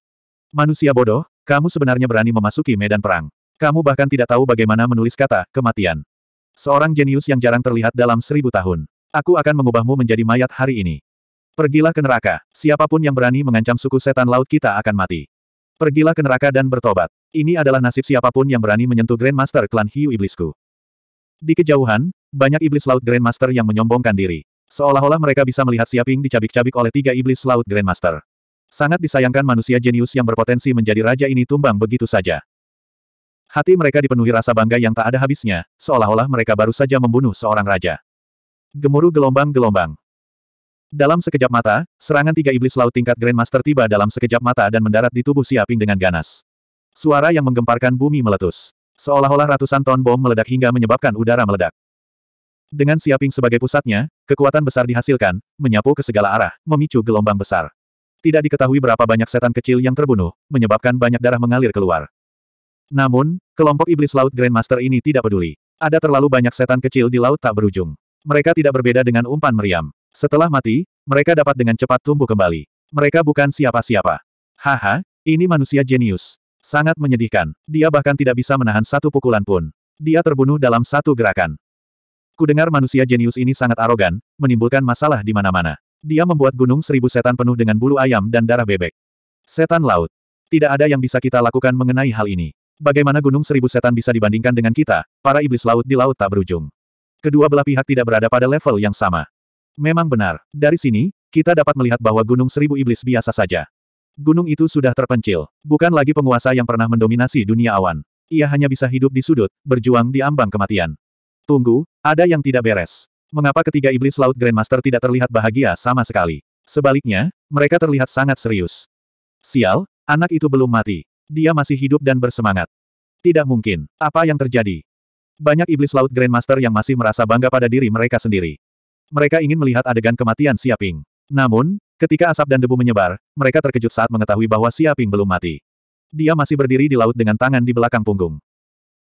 Speaker 1: Manusia bodoh, kamu sebenarnya berani memasuki medan perang. Kamu bahkan tidak tahu bagaimana menulis kata, kematian. Seorang jenius yang jarang terlihat dalam seribu tahun. Aku akan mengubahmu menjadi mayat hari ini. Pergilah ke neraka. Siapapun yang berani mengancam suku setan laut kita akan mati. Pergilah ke neraka dan bertobat. Ini adalah nasib siapapun yang berani menyentuh Grandmaster klan hiu iblisku. Di kejauhan, banyak iblis laut Grandmaster yang menyombongkan diri. Seolah-olah mereka bisa melihat Siaping dicabik-cabik oleh tiga iblis laut Grandmaster. Sangat disayangkan manusia jenius yang berpotensi menjadi raja ini tumbang begitu saja. Hati mereka dipenuhi rasa bangga yang tak ada habisnya, seolah-olah mereka baru saja membunuh seorang raja. Gemuruh gelombang-gelombang. Dalam sekejap mata, serangan tiga iblis laut tingkat Grandmaster tiba dalam sekejap mata dan mendarat di tubuh Siaping dengan ganas. Suara yang menggemparkan bumi meletus. Seolah-olah ratusan ton bom meledak hingga menyebabkan udara meledak. Dengan Siaping sebagai pusatnya, kekuatan besar dihasilkan, menyapu ke segala arah, memicu gelombang besar. Tidak diketahui berapa banyak setan kecil yang terbunuh, menyebabkan banyak darah mengalir keluar. Namun, kelompok iblis laut Grandmaster ini tidak peduli. Ada terlalu banyak setan kecil di laut tak berujung. Mereka tidak berbeda dengan umpan meriam. Setelah mati, mereka dapat dengan cepat tumbuh kembali. Mereka bukan siapa-siapa. Haha, ini manusia jenius. Sangat menyedihkan. Dia bahkan tidak bisa menahan satu pukulan pun. Dia terbunuh dalam satu gerakan. Kudengar manusia jenius ini sangat arogan, menimbulkan masalah di mana-mana. Dia membuat gunung seribu setan penuh dengan bulu ayam dan darah bebek. Setan laut. Tidak ada yang bisa kita lakukan mengenai hal ini. Bagaimana gunung seribu setan bisa dibandingkan dengan kita, para iblis laut di laut tak berujung. Kedua belah pihak tidak berada pada level yang sama. Memang benar, dari sini, kita dapat melihat bahwa gunung seribu iblis biasa saja. Gunung itu sudah terpencil, bukan lagi penguasa yang pernah mendominasi dunia awan. Ia hanya bisa hidup di sudut, berjuang di ambang kematian. Tunggu, ada yang tidak beres. Mengapa ketiga iblis laut Grandmaster tidak terlihat bahagia sama sekali? Sebaliknya, mereka terlihat sangat serius. Sial, anak itu belum mati. Dia masih hidup dan bersemangat. Tidak mungkin. Apa yang terjadi? Banyak iblis laut Grandmaster yang masih merasa bangga pada diri mereka sendiri. Mereka ingin melihat adegan kematian Siaping. Namun, ketika asap dan debu menyebar, mereka terkejut saat mengetahui bahwa Siaping belum mati. Dia masih berdiri di laut dengan tangan di belakang punggung.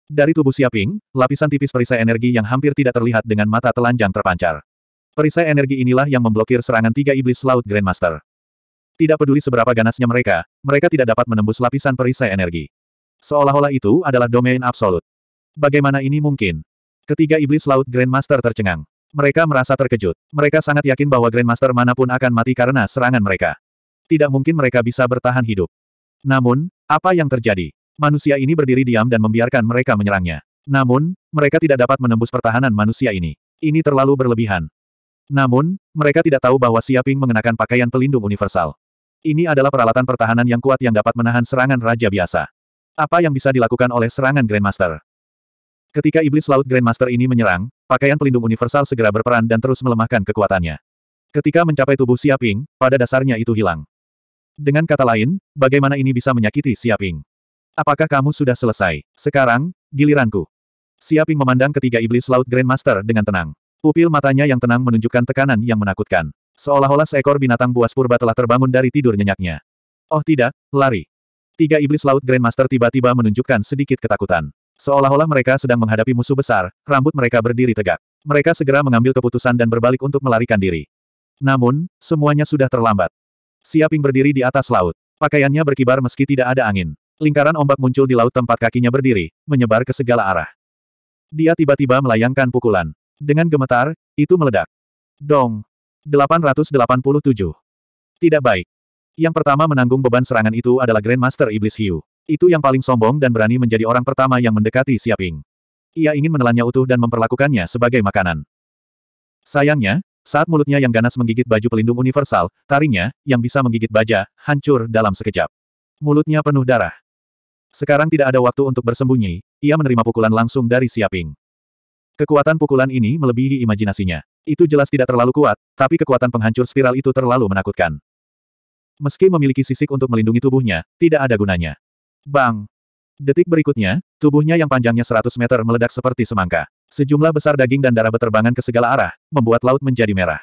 Speaker 1: Dari tubuh Siaping, lapisan tipis perisai energi yang hampir tidak terlihat dengan mata telanjang terpancar. Perisai energi inilah yang memblokir serangan tiga iblis laut Grandmaster. Tidak peduli seberapa ganasnya mereka, mereka tidak dapat menembus lapisan perisai energi. Seolah-olah itu adalah domain absolut. Bagaimana ini mungkin? Ketiga iblis laut Grandmaster tercengang. Mereka merasa terkejut. Mereka sangat yakin bahwa Grandmaster manapun akan mati karena serangan mereka. Tidak mungkin mereka bisa bertahan hidup. Namun, apa yang terjadi? Manusia ini berdiri diam dan membiarkan mereka menyerangnya. Namun, mereka tidak dapat menembus pertahanan manusia ini. Ini terlalu berlebihan. Namun, mereka tidak tahu bahwa Siaping mengenakan pakaian pelindung universal. Ini adalah peralatan pertahanan yang kuat yang dapat menahan serangan raja biasa. Apa yang bisa dilakukan oleh serangan Grandmaster? Ketika iblis laut Grandmaster ini menyerang, pakaian pelindung universal segera berperan dan terus melemahkan kekuatannya. Ketika mencapai tubuh Siaping, pada dasarnya itu hilang. Dengan kata lain, bagaimana ini bisa menyakiti Siaping? Apakah kamu sudah selesai? Sekarang, giliranku. Siaping memandang ketiga iblis laut Grandmaster dengan tenang. Pupil matanya yang tenang menunjukkan tekanan yang menakutkan. Seolah-olah seekor binatang buas purba telah terbangun dari tidur nyenyaknya. Oh tidak, lari. Tiga iblis laut Grandmaster tiba-tiba menunjukkan sedikit ketakutan. Seolah-olah mereka sedang menghadapi musuh besar, rambut mereka berdiri tegak. Mereka segera mengambil keputusan dan berbalik untuk melarikan diri. Namun, semuanya sudah terlambat. Siaping berdiri di atas laut. Pakaiannya berkibar meski tidak ada angin. Lingkaran ombak muncul di laut tempat kakinya berdiri, menyebar ke segala arah. Dia tiba-tiba melayangkan pukulan. Dengan gemetar, itu meledak. Dong! 887. Tidak baik. Yang pertama menanggung beban serangan itu adalah Grandmaster Iblis Hiu. Itu yang paling sombong dan berani menjadi orang pertama yang mendekati Siaping. Ia ingin menelannya utuh dan memperlakukannya sebagai makanan. Sayangnya, saat mulutnya yang ganas menggigit baju pelindung universal, taringnya, yang bisa menggigit baja, hancur dalam sekejap. Mulutnya penuh darah. Sekarang tidak ada waktu untuk bersembunyi, ia menerima pukulan langsung dari Siaping. Kekuatan pukulan ini melebihi imajinasinya. Itu jelas tidak terlalu kuat, tapi kekuatan penghancur spiral itu terlalu menakutkan. Meski memiliki sisik untuk melindungi tubuhnya, tidak ada gunanya. Bang! Detik berikutnya, tubuhnya yang panjangnya 100 meter meledak seperti semangka. Sejumlah besar daging dan darah beterbangan ke segala arah, membuat laut menjadi merah.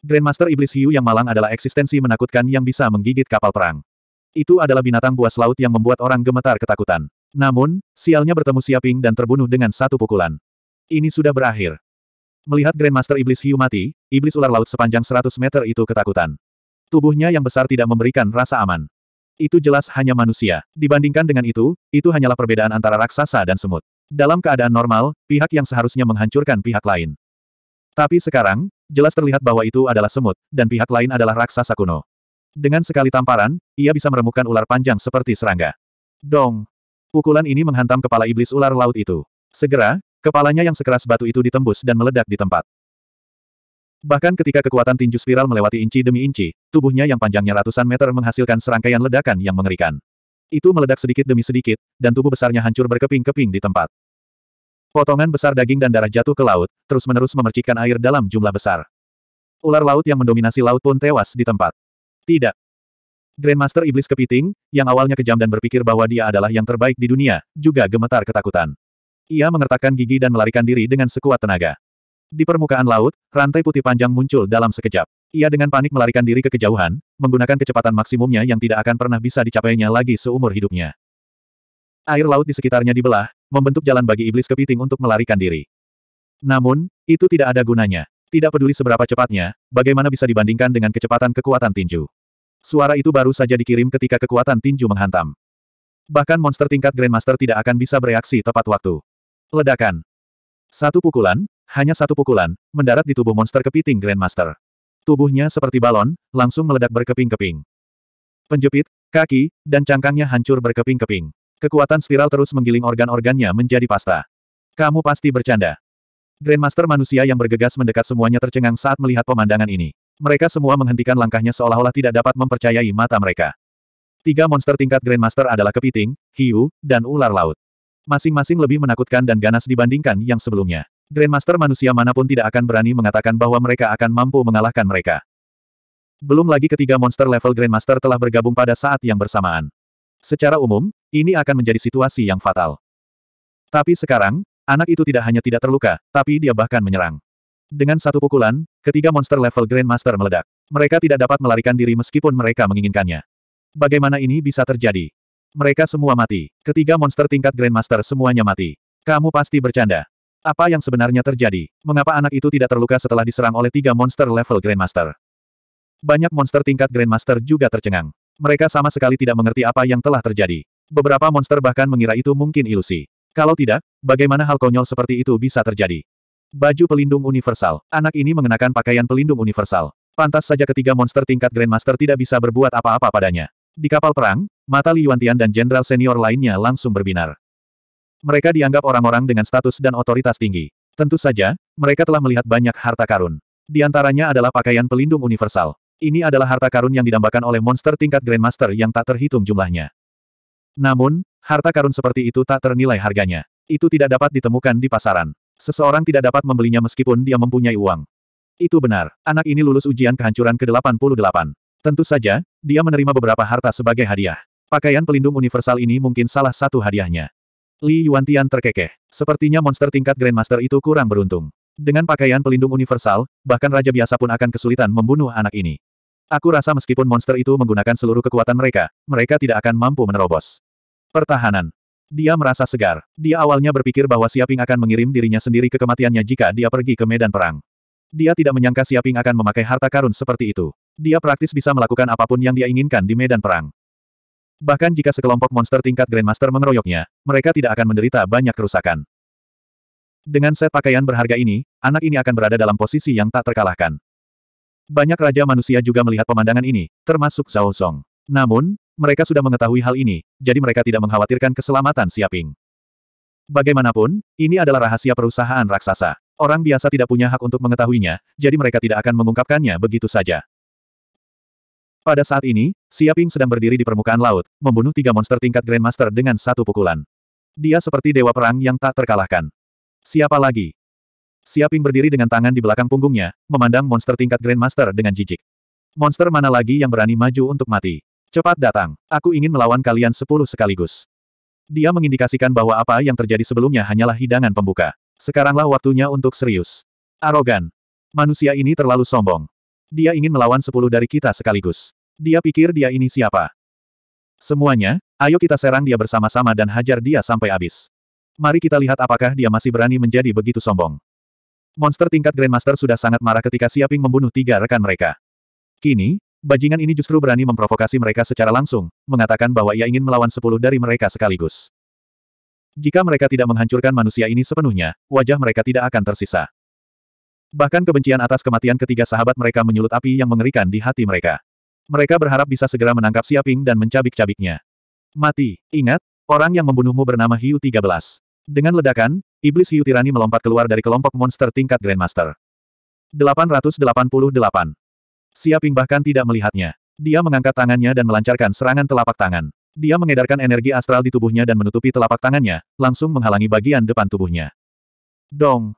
Speaker 1: Grandmaster Iblis Hiu yang malang adalah eksistensi menakutkan yang bisa menggigit kapal perang. Itu adalah binatang buas laut yang membuat orang gemetar ketakutan. Namun, sialnya bertemu Siaping dan terbunuh dengan satu pukulan. Ini sudah berakhir. Melihat Grandmaster Iblis Hiu mati, Iblis Ular Laut sepanjang 100 meter itu ketakutan. Tubuhnya yang besar tidak memberikan rasa aman. Itu jelas hanya manusia. Dibandingkan dengan itu, itu hanyalah perbedaan antara raksasa dan semut. Dalam keadaan normal, pihak yang seharusnya menghancurkan pihak lain. Tapi sekarang, jelas terlihat bahwa itu adalah semut, dan pihak lain adalah raksasa kuno. Dengan sekali tamparan, ia bisa meremukkan ular panjang seperti serangga. Dong! Pukulan ini menghantam kepala iblis ular laut itu. Segera, Kepalanya yang sekeras batu itu ditembus dan meledak di tempat. Bahkan ketika kekuatan tinju spiral melewati inci demi inci, tubuhnya yang panjangnya ratusan meter menghasilkan serangkaian ledakan yang mengerikan. Itu meledak sedikit demi sedikit, dan tubuh besarnya hancur berkeping-keping di tempat. Potongan besar daging dan darah jatuh ke laut, terus-menerus memercikkan air dalam jumlah besar. Ular laut yang mendominasi laut pun tewas di tempat. Tidak. Grandmaster Iblis Kepiting, yang awalnya kejam dan berpikir bahwa dia adalah yang terbaik di dunia, juga gemetar ketakutan. Ia mengertakkan gigi dan melarikan diri dengan sekuat tenaga. Di permukaan laut, rantai putih panjang muncul dalam sekejap. Ia dengan panik melarikan diri ke kejauhan, menggunakan kecepatan maksimumnya yang tidak akan pernah bisa dicapainya lagi seumur hidupnya. Air laut di sekitarnya dibelah, membentuk jalan bagi iblis kepiting untuk melarikan diri. Namun, itu tidak ada gunanya. Tidak peduli seberapa cepatnya, bagaimana bisa dibandingkan dengan kecepatan kekuatan tinju. Suara itu baru saja dikirim ketika kekuatan tinju menghantam. Bahkan monster tingkat Grandmaster tidak akan bisa bereaksi tepat waktu. Ledakan. Satu pukulan, hanya satu pukulan, mendarat di tubuh monster kepiting Grandmaster. Tubuhnya seperti balon, langsung meledak berkeping-keping. Penjepit, kaki, dan cangkangnya hancur berkeping-keping. Kekuatan spiral terus menggiling organ-organnya menjadi pasta. Kamu pasti bercanda. Grandmaster manusia yang bergegas mendekat semuanya tercengang saat melihat pemandangan ini. Mereka semua menghentikan langkahnya seolah-olah tidak dapat mempercayai mata mereka. Tiga monster tingkat Grandmaster adalah kepiting, hiu, dan ular laut. Masing-masing lebih menakutkan dan ganas dibandingkan yang sebelumnya. Grandmaster manusia manapun tidak akan berani mengatakan bahwa mereka akan mampu mengalahkan mereka. Belum lagi ketiga monster level Grandmaster telah bergabung pada saat yang bersamaan. Secara umum, ini akan menjadi situasi yang fatal. Tapi sekarang, anak itu tidak hanya tidak terluka, tapi dia bahkan menyerang. Dengan satu pukulan, ketiga monster level Grandmaster meledak. Mereka tidak dapat melarikan diri meskipun mereka menginginkannya. Bagaimana ini bisa terjadi? Mereka semua mati. Ketiga monster tingkat Grandmaster semuanya mati. Kamu pasti bercanda. Apa yang sebenarnya terjadi? Mengapa anak itu tidak terluka setelah diserang oleh tiga monster level Grandmaster? Banyak monster tingkat Grandmaster juga tercengang. Mereka sama sekali tidak mengerti apa yang telah terjadi. Beberapa monster bahkan mengira itu mungkin ilusi. Kalau tidak, bagaimana hal konyol seperti itu bisa terjadi? Baju pelindung universal. Anak ini mengenakan pakaian pelindung universal. Pantas saja ketiga monster tingkat Grandmaster tidak bisa berbuat apa-apa padanya. Di kapal perang, mata Li Yuantian dan jenderal senior lainnya langsung berbinar. Mereka dianggap orang-orang dengan status dan otoritas tinggi. Tentu saja, mereka telah melihat banyak harta karun. Di antaranya adalah pakaian pelindung universal. Ini adalah harta karun yang didambakan oleh monster tingkat Grandmaster yang tak terhitung jumlahnya. Namun, harta karun seperti itu tak ternilai harganya. Itu tidak dapat ditemukan di pasaran. Seseorang tidak dapat membelinya meskipun dia mempunyai uang. Itu benar, anak ini lulus ujian kehancuran ke-88. Tentu saja, dia menerima beberapa harta sebagai hadiah. Pakaian pelindung universal ini mungkin salah satu hadiahnya. Li Yuan Tian terkekeh. Sepertinya monster tingkat Grandmaster itu kurang beruntung. Dengan pakaian pelindung universal, bahkan raja biasa pun akan kesulitan membunuh anak ini. Aku rasa meskipun monster itu menggunakan seluruh kekuatan mereka, mereka tidak akan mampu menerobos. Pertahanan. Dia merasa segar. Dia awalnya berpikir bahwa Siaping akan mengirim dirinya sendiri ke kematiannya jika dia pergi ke medan perang. Dia tidak menyangka Siaping akan memakai harta karun seperti itu. Dia praktis bisa melakukan apapun yang dia inginkan di medan perang. Bahkan jika sekelompok monster tingkat Grandmaster mengeroyoknya, mereka tidak akan menderita banyak kerusakan. Dengan set pakaian berharga ini, anak ini akan berada dalam posisi yang tak terkalahkan. Banyak raja manusia juga melihat pemandangan ini, termasuk Zhao Song. Namun, mereka sudah mengetahui hal ini, jadi mereka tidak mengkhawatirkan keselamatan Siaping. Bagaimanapun, ini adalah rahasia perusahaan raksasa. Orang biasa tidak punya hak untuk mengetahuinya, jadi mereka tidak akan mengungkapkannya begitu saja. Pada saat ini, Siaping sedang berdiri di permukaan laut, membunuh tiga monster tingkat Grandmaster dengan satu pukulan. Dia seperti dewa perang yang tak terkalahkan. Siapa lagi? Siaping berdiri dengan tangan di belakang punggungnya, memandang monster tingkat Grandmaster dengan jijik. Monster mana lagi yang berani maju untuk mati? Cepat datang, aku ingin melawan kalian sepuluh sekaligus. Dia mengindikasikan bahwa apa yang terjadi sebelumnya hanyalah hidangan pembuka. Sekaranglah waktunya untuk serius. Arogan. Manusia ini terlalu sombong. Dia ingin melawan sepuluh dari kita sekaligus. Dia pikir dia ini siapa. Semuanya, ayo kita serang dia bersama-sama dan hajar dia sampai habis. Mari kita lihat apakah dia masih berani menjadi begitu sombong. Monster tingkat Grandmaster sudah sangat marah ketika Siaping membunuh tiga rekan mereka. Kini, bajingan ini justru berani memprovokasi mereka secara langsung, mengatakan bahwa ia ingin melawan sepuluh dari mereka sekaligus. Jika mereka tidak menghancurkan manusia ini sepenuhnya, wajah mereka tidak akan tersisa. Bahkan kebencian atas kematian ketiga sahabat mereka menyulut api yang mengerikan di hati mereka. Mereka berharap bisa segera menangkap Siaping dan mencabik-cabiknya. Mati, ingat, orang yang membunuhmu bernama Hiu 13. Dengan ledakan, iblis Hiu Tirani melompat keluar dari kelompok monster tingkat Grandmaster. 888. Siaping bahkan tidak melihatnya. Dia mengangkat tangannya dan melancarkan serangan telapak tangan. Dia mengedarkan energi astral di tubuhnya dan menutupi telapak tangannya, langsung menghalangi bagian depan tubuhnya. Dong!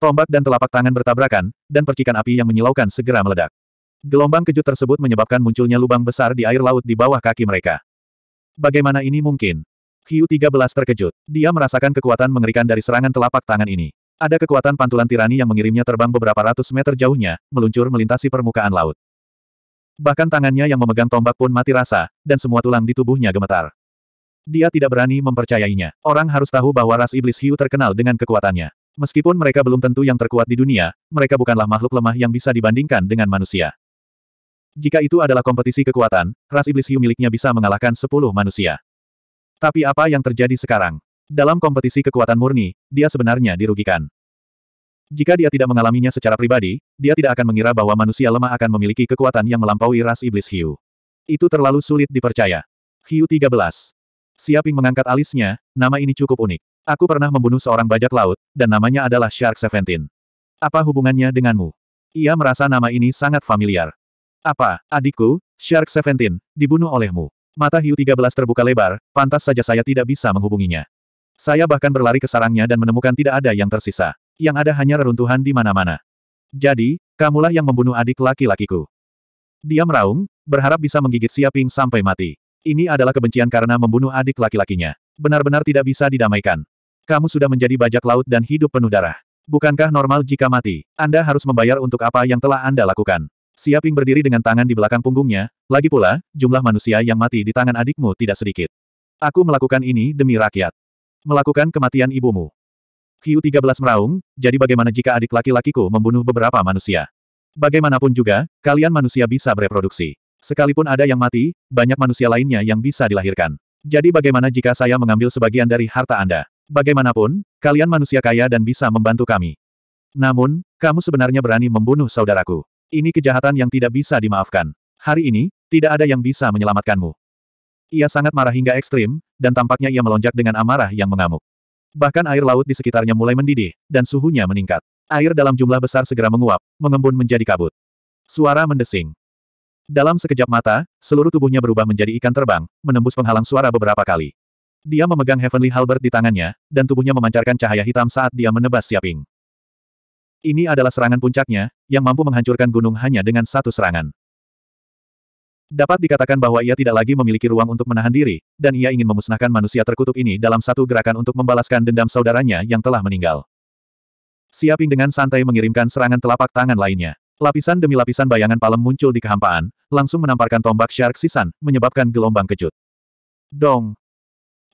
Speaker 1: Tombak dan telapak tangan bertabrakan, dan percikan api yang menyilaukan segera meledak. Gelombang kejut tersebut menyebabkan munculnya lubang besar di air laut di bawah kaki mereka. Bagaimana ini mungkin? Hiu 13 terkejut. Dia merasakan kekuatan mengerikan dari serangan telapak tangan ini. Ada kekuatan pantulan tirani yang mengirimnya terbang beberapa ratus meter jauhnya, meluncur melintasi permukaan laut. Bahkan tangannya yang memegang tombak pun mati rasa, dan semua tulang di tubuhnya gemetar. Dia tidak berani mempercayainya. Orang harus tahu bahwa ras iblis hiu terkenal dengan kekuatannya. Meskipun mereka belum tentu yang terkuat di dunia, mereka bukanlah makhluk lemah yang bisa dibandingkan dengan manusia. Jika itu adalah kompetisi kekuatan, ras iblis hiu miliknya bisa mengalahkan sepuluh manusia. Tapi apa yang terjadi sekarang? Dalam kompetisi kekuatan murni, dia sebenarnya dirugikan. Jika dia tidak mengalaminya secara pribadi, dia tidak akan mengira bahwa manusia lemah akan memiliki kekuatan yang melampaui ras iblis hiu. Itu terlalu sulit dipercaya. Hiu 13. Siaping mengangkat alisnya, nama ini cukup unik. Aku pernah membunuh seorang bajak laut, dan namanya adalah Shark Seventeen. Apa hubungannya denganmu? Ia merasa nama ini sangat familiar. Apa, adikku, Shark Seventeen, dibunuh olehmu? Mata hiu 13 terbuka lebar, pantas saja saya tidak bisa menghubunginya. Saya bahkan berlari ke sarangnya dan menemukan tidak ada yang tersisa. Yang ada hanya reruntuhan di mana-mana. Jadi, kamulah yang membunuh adik laki-lakiku. Dia meraung, berharap bisa menggigit Siaping sampai mati. Ini adalah kebencian karena membunuh adik laki-lakinya benar-benar tidak bisa didamaikan. Kamu sudah menjadi bajak laut dan hidup penuh darah. Bukankah normal jika mati? Anda harus membayar untuk apa yang telah Anda lakukan. Siaping berdiri dengan tangan di belakang punggungnya, lagi pula, jumlah manusia yang mati di tangan adikmu tidak sedikit. Aku melakukan ini demi rakyat. Melakukan kematian ibumu. Hiu 13 meraung, jadi bagaimana jika adik laki-lakiku membunuh beberapa manusia? Bagaimanapun juga, kalian manusia bisa bereproduksi. Sekalipun ada yang mati, banyak manusia lainnya yang bisa dilahirkan. Jadi bagaimana jika saya mengambil sebagian dari harta Anda? Bagaimanapun, kalian manusia kaya dan bisa membantu kami. Namun, kamu sebenarnya berani membunuh saudaraku. Ini kejahatan yang tidak bisa dimaafkan. Hari ini, tidak ada yang bisa menyelamatkanmu. Ia sangat marah hingga ekstrim, dan tampaknya ia melonjak dengan amarah yang mengamuk. Bahkan air laut di sekitarnya mulai mendidih, dan suhunya meningkat. Air dalam jumlah besar segera menguap, mengembun menjadi kabut. Suara mendesing. Dalam sekejap mata, seluruh tubuhnya berubah menjadi ikan terbang, menembus penghalang suara beberapa kali. Dia memegang Heavenly Halberd di tangannya, dan tubuhnya memancarkan cahaya hitam saat dia menebas Siaping. Ini adalah serangan puncaknya, yang mampu menghancurkan gunung hanya dengan satu serangan. Dapat dikatakan bahwa ia tidak lagi memiliki ruang untuk menahan diri, dan ia ingin memusnahkan manusia terkutuk ini dalam satu gerakan untuk membalaskan dendam saudaranya yang telah meninggal. Siaping dengan santai mengirimkan serangan telapak tangan lainnya. Lapisan demi lapisan bayangan palem muncul di kehampaan, langsung menamparkan tombak shark sisan, menyebabkan gelombang kejut. Dong!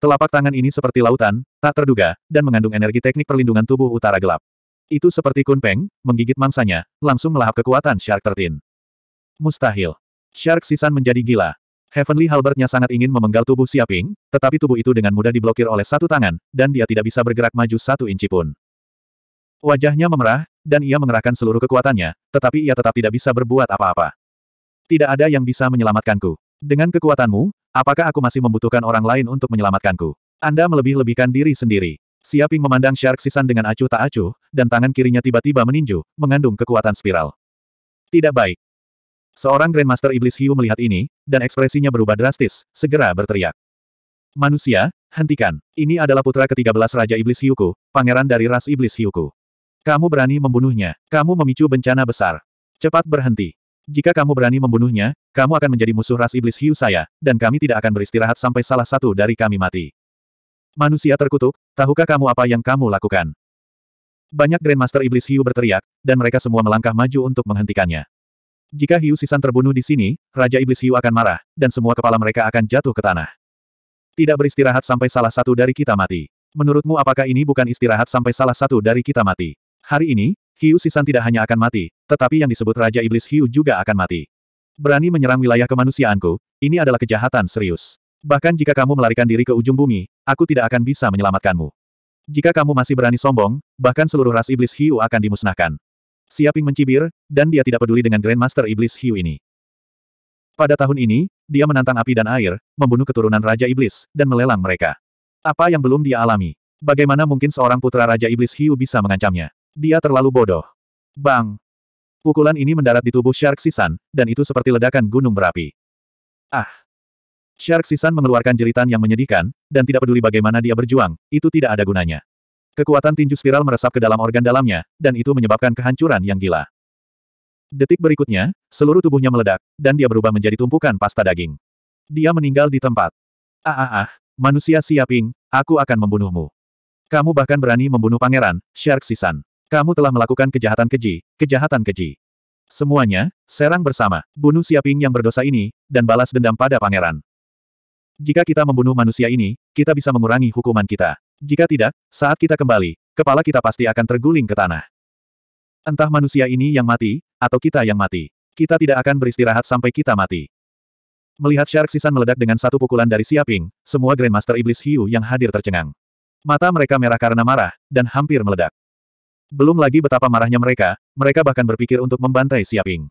Speaker 1: Telapak tangan ini seperti lautan, tak terduga, dan mengandung energi teknik perlindungan tubuh utara gelap. Itu seperti kunpeng, menggigit mangsanya, langsung melahap kekuatan shark tertin. Mustahil. Shark sisan menjadi gila. Heavenly Halbertnya sangat ingin memenggal tubuh Siaping, tetapi tubuh itu dengan mudah diblokir oleh satu tangan, dan dia tidak bisa bergerak maju satu inci pun. Wajahnya memerah, dan ia mengerahkan seluruh kekuatannya, tetapi ia tetap tidak bisa berbuat apa-apa. Tidak ada yang bisa menyelamatkanku. Dengan kekuatanmu, apakah aku masih membutuhkan orang lain untuk menyelamatkanku? Anda melebih-lebihkan diri sendiri. Siaping memandang Shark Sisan dengan acuh tak acuh, dan tangan kirinya tiba-tiba meninju, mengandung kekuatan spiral. Tidak baik. Seorang Grandmaster Iblis Hiu melihat ini, dan ekspresinya berubah drastis, segera berteriak. Manusia, hentikan. Ini adalah putra ke-13 Raja Iblis Hiuku, pangeran dari ras Iblis Hiuku. Kamu berani membunuhnya. Kamu memicu bencana besar. Cepat berhenti. Jika kamu berani membunuhnya, kamu akan menjadi musuh ras iblis hiu saya, dan kami tidak akan beristirahat sampai salah satu dari kami mati. Manusia terkutuk, tahukah kamu apa yang kamu lakukan? Banyak Grandmaster Iblis Hiu berteriak, dan mereka semua melangkah maju untuk menghentikannya. Jika Hiu Sisan terbunuh di sini, Raja Iblis Hiu akan marah, dan semua kepala mereka akan jatuh ke tanah. Tidak beristirahat sampai salah satu dari kita mati. Menurutmu apakah ini bukan istirahat sampai salah satu dari kita mati? Hari ini, Hiu Sisan tidak hanya akan mati, tetapi yang disebut Raja Iblis Hiu juga akan mati. Berani menyerang wilayah kemanusiaanku, ini adalah kejahatan serius. Bahkan jika kamu melarikan diri ke ujung bumi, aku tidak akan bisa menyelamatkanmu. Jika kamu masih berani sombong, bahkan seluruh ras Iblis Hiu akan dimusnahkan. Siaping mencibir, dan dia tidak peduli dengan Grandmaster Iblis Hiu ini. Pada tahun ini, dia menantang api dan air, membunuh keturunan Raja Iblis, dan melelang mereka. Apa yang belum dia alami? Bagaimana mungkin seorang putra Raja Iblis Hiu bisa mengancamnya? Dia terlalu bodoh. Bang! Pukulan ini mendarat di tubuh Shark Sisan, dan itu seperti ledakan gunung berapi. Ah! Shark Sisan mengeluarkan jeritan yang menyedihkan, dan tidak peduli bagaimana dia berjuang, itu tidak ada gunanya. Kekuatan tinju spiral meresap ke dalam organ dalamnya, dan itu menyebabkan kehancuran yang gila. Detik berikutnya, seluruh tubuhnya meledak, dan dia berubah menjadi tumpukan pasta daging. Dia meninggal di tempat. Ah ah ah, manusia siaping, aku akan membunuhmu. Kamu bahkan berani membunuh pangeran, Shark Sisan. Kamu telah melakukan kejahatan keji, kejahatan keji. Semuanya, serang bersama, bunuh siaping yang berdosa ini, dan balas dendam pada pangeran. Jika kita membunuh manusia ini, kita bisa mengurangi hukuman kita. Jika tidak, saat kita kembali, kepala kita pasti akan terguling ke tanah. Entah manusia ini yang mati, atau kita yang mati. Kita tidak akan beristirahat sampai kita mati. Melihat Shark Sisan meledak dengan satu pukulan dari Siaping, semua Grandmaster Iblis Hiu yang hadir tercengang. Mata mereka merah karena marah, dan hampir meledak. Belum lagi betapa marahnya mereka, mereka bahkan berpikir untuk membantai Siaping.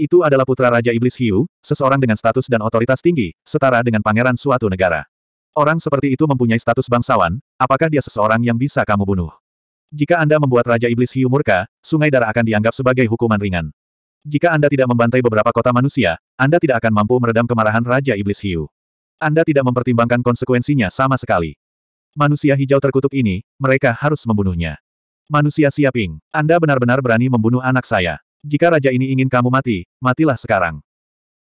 Speaker 1: Itu adalah putra Raja Iblis Hiu, seseorang dengan status dan otoritas tinggi, setara dengan pangeran suatu negara. Orang seperti itu mempunyai status bangsawan, apakah dia seseorang yang bisa kamu bunuh? Jika Anda membuat Raja Iblis Hiu murka, sungai darah akan dianggap sebagai hukuman ringan. Jika Anda tidak membantai beberapa kota manusia, Anda tidak akan mampu meredam kemarahan Raja Iblis Hiu. Anda tidak mempertimbangkan konsekuensinya sama sekali. Manusia hijau terkutuk ini, mereka harus membunuhnya. Manusia siaping, Anda benar-benar berani membunuh anak saya. Jika raja ini ingin kamu mati, matilah sekarang.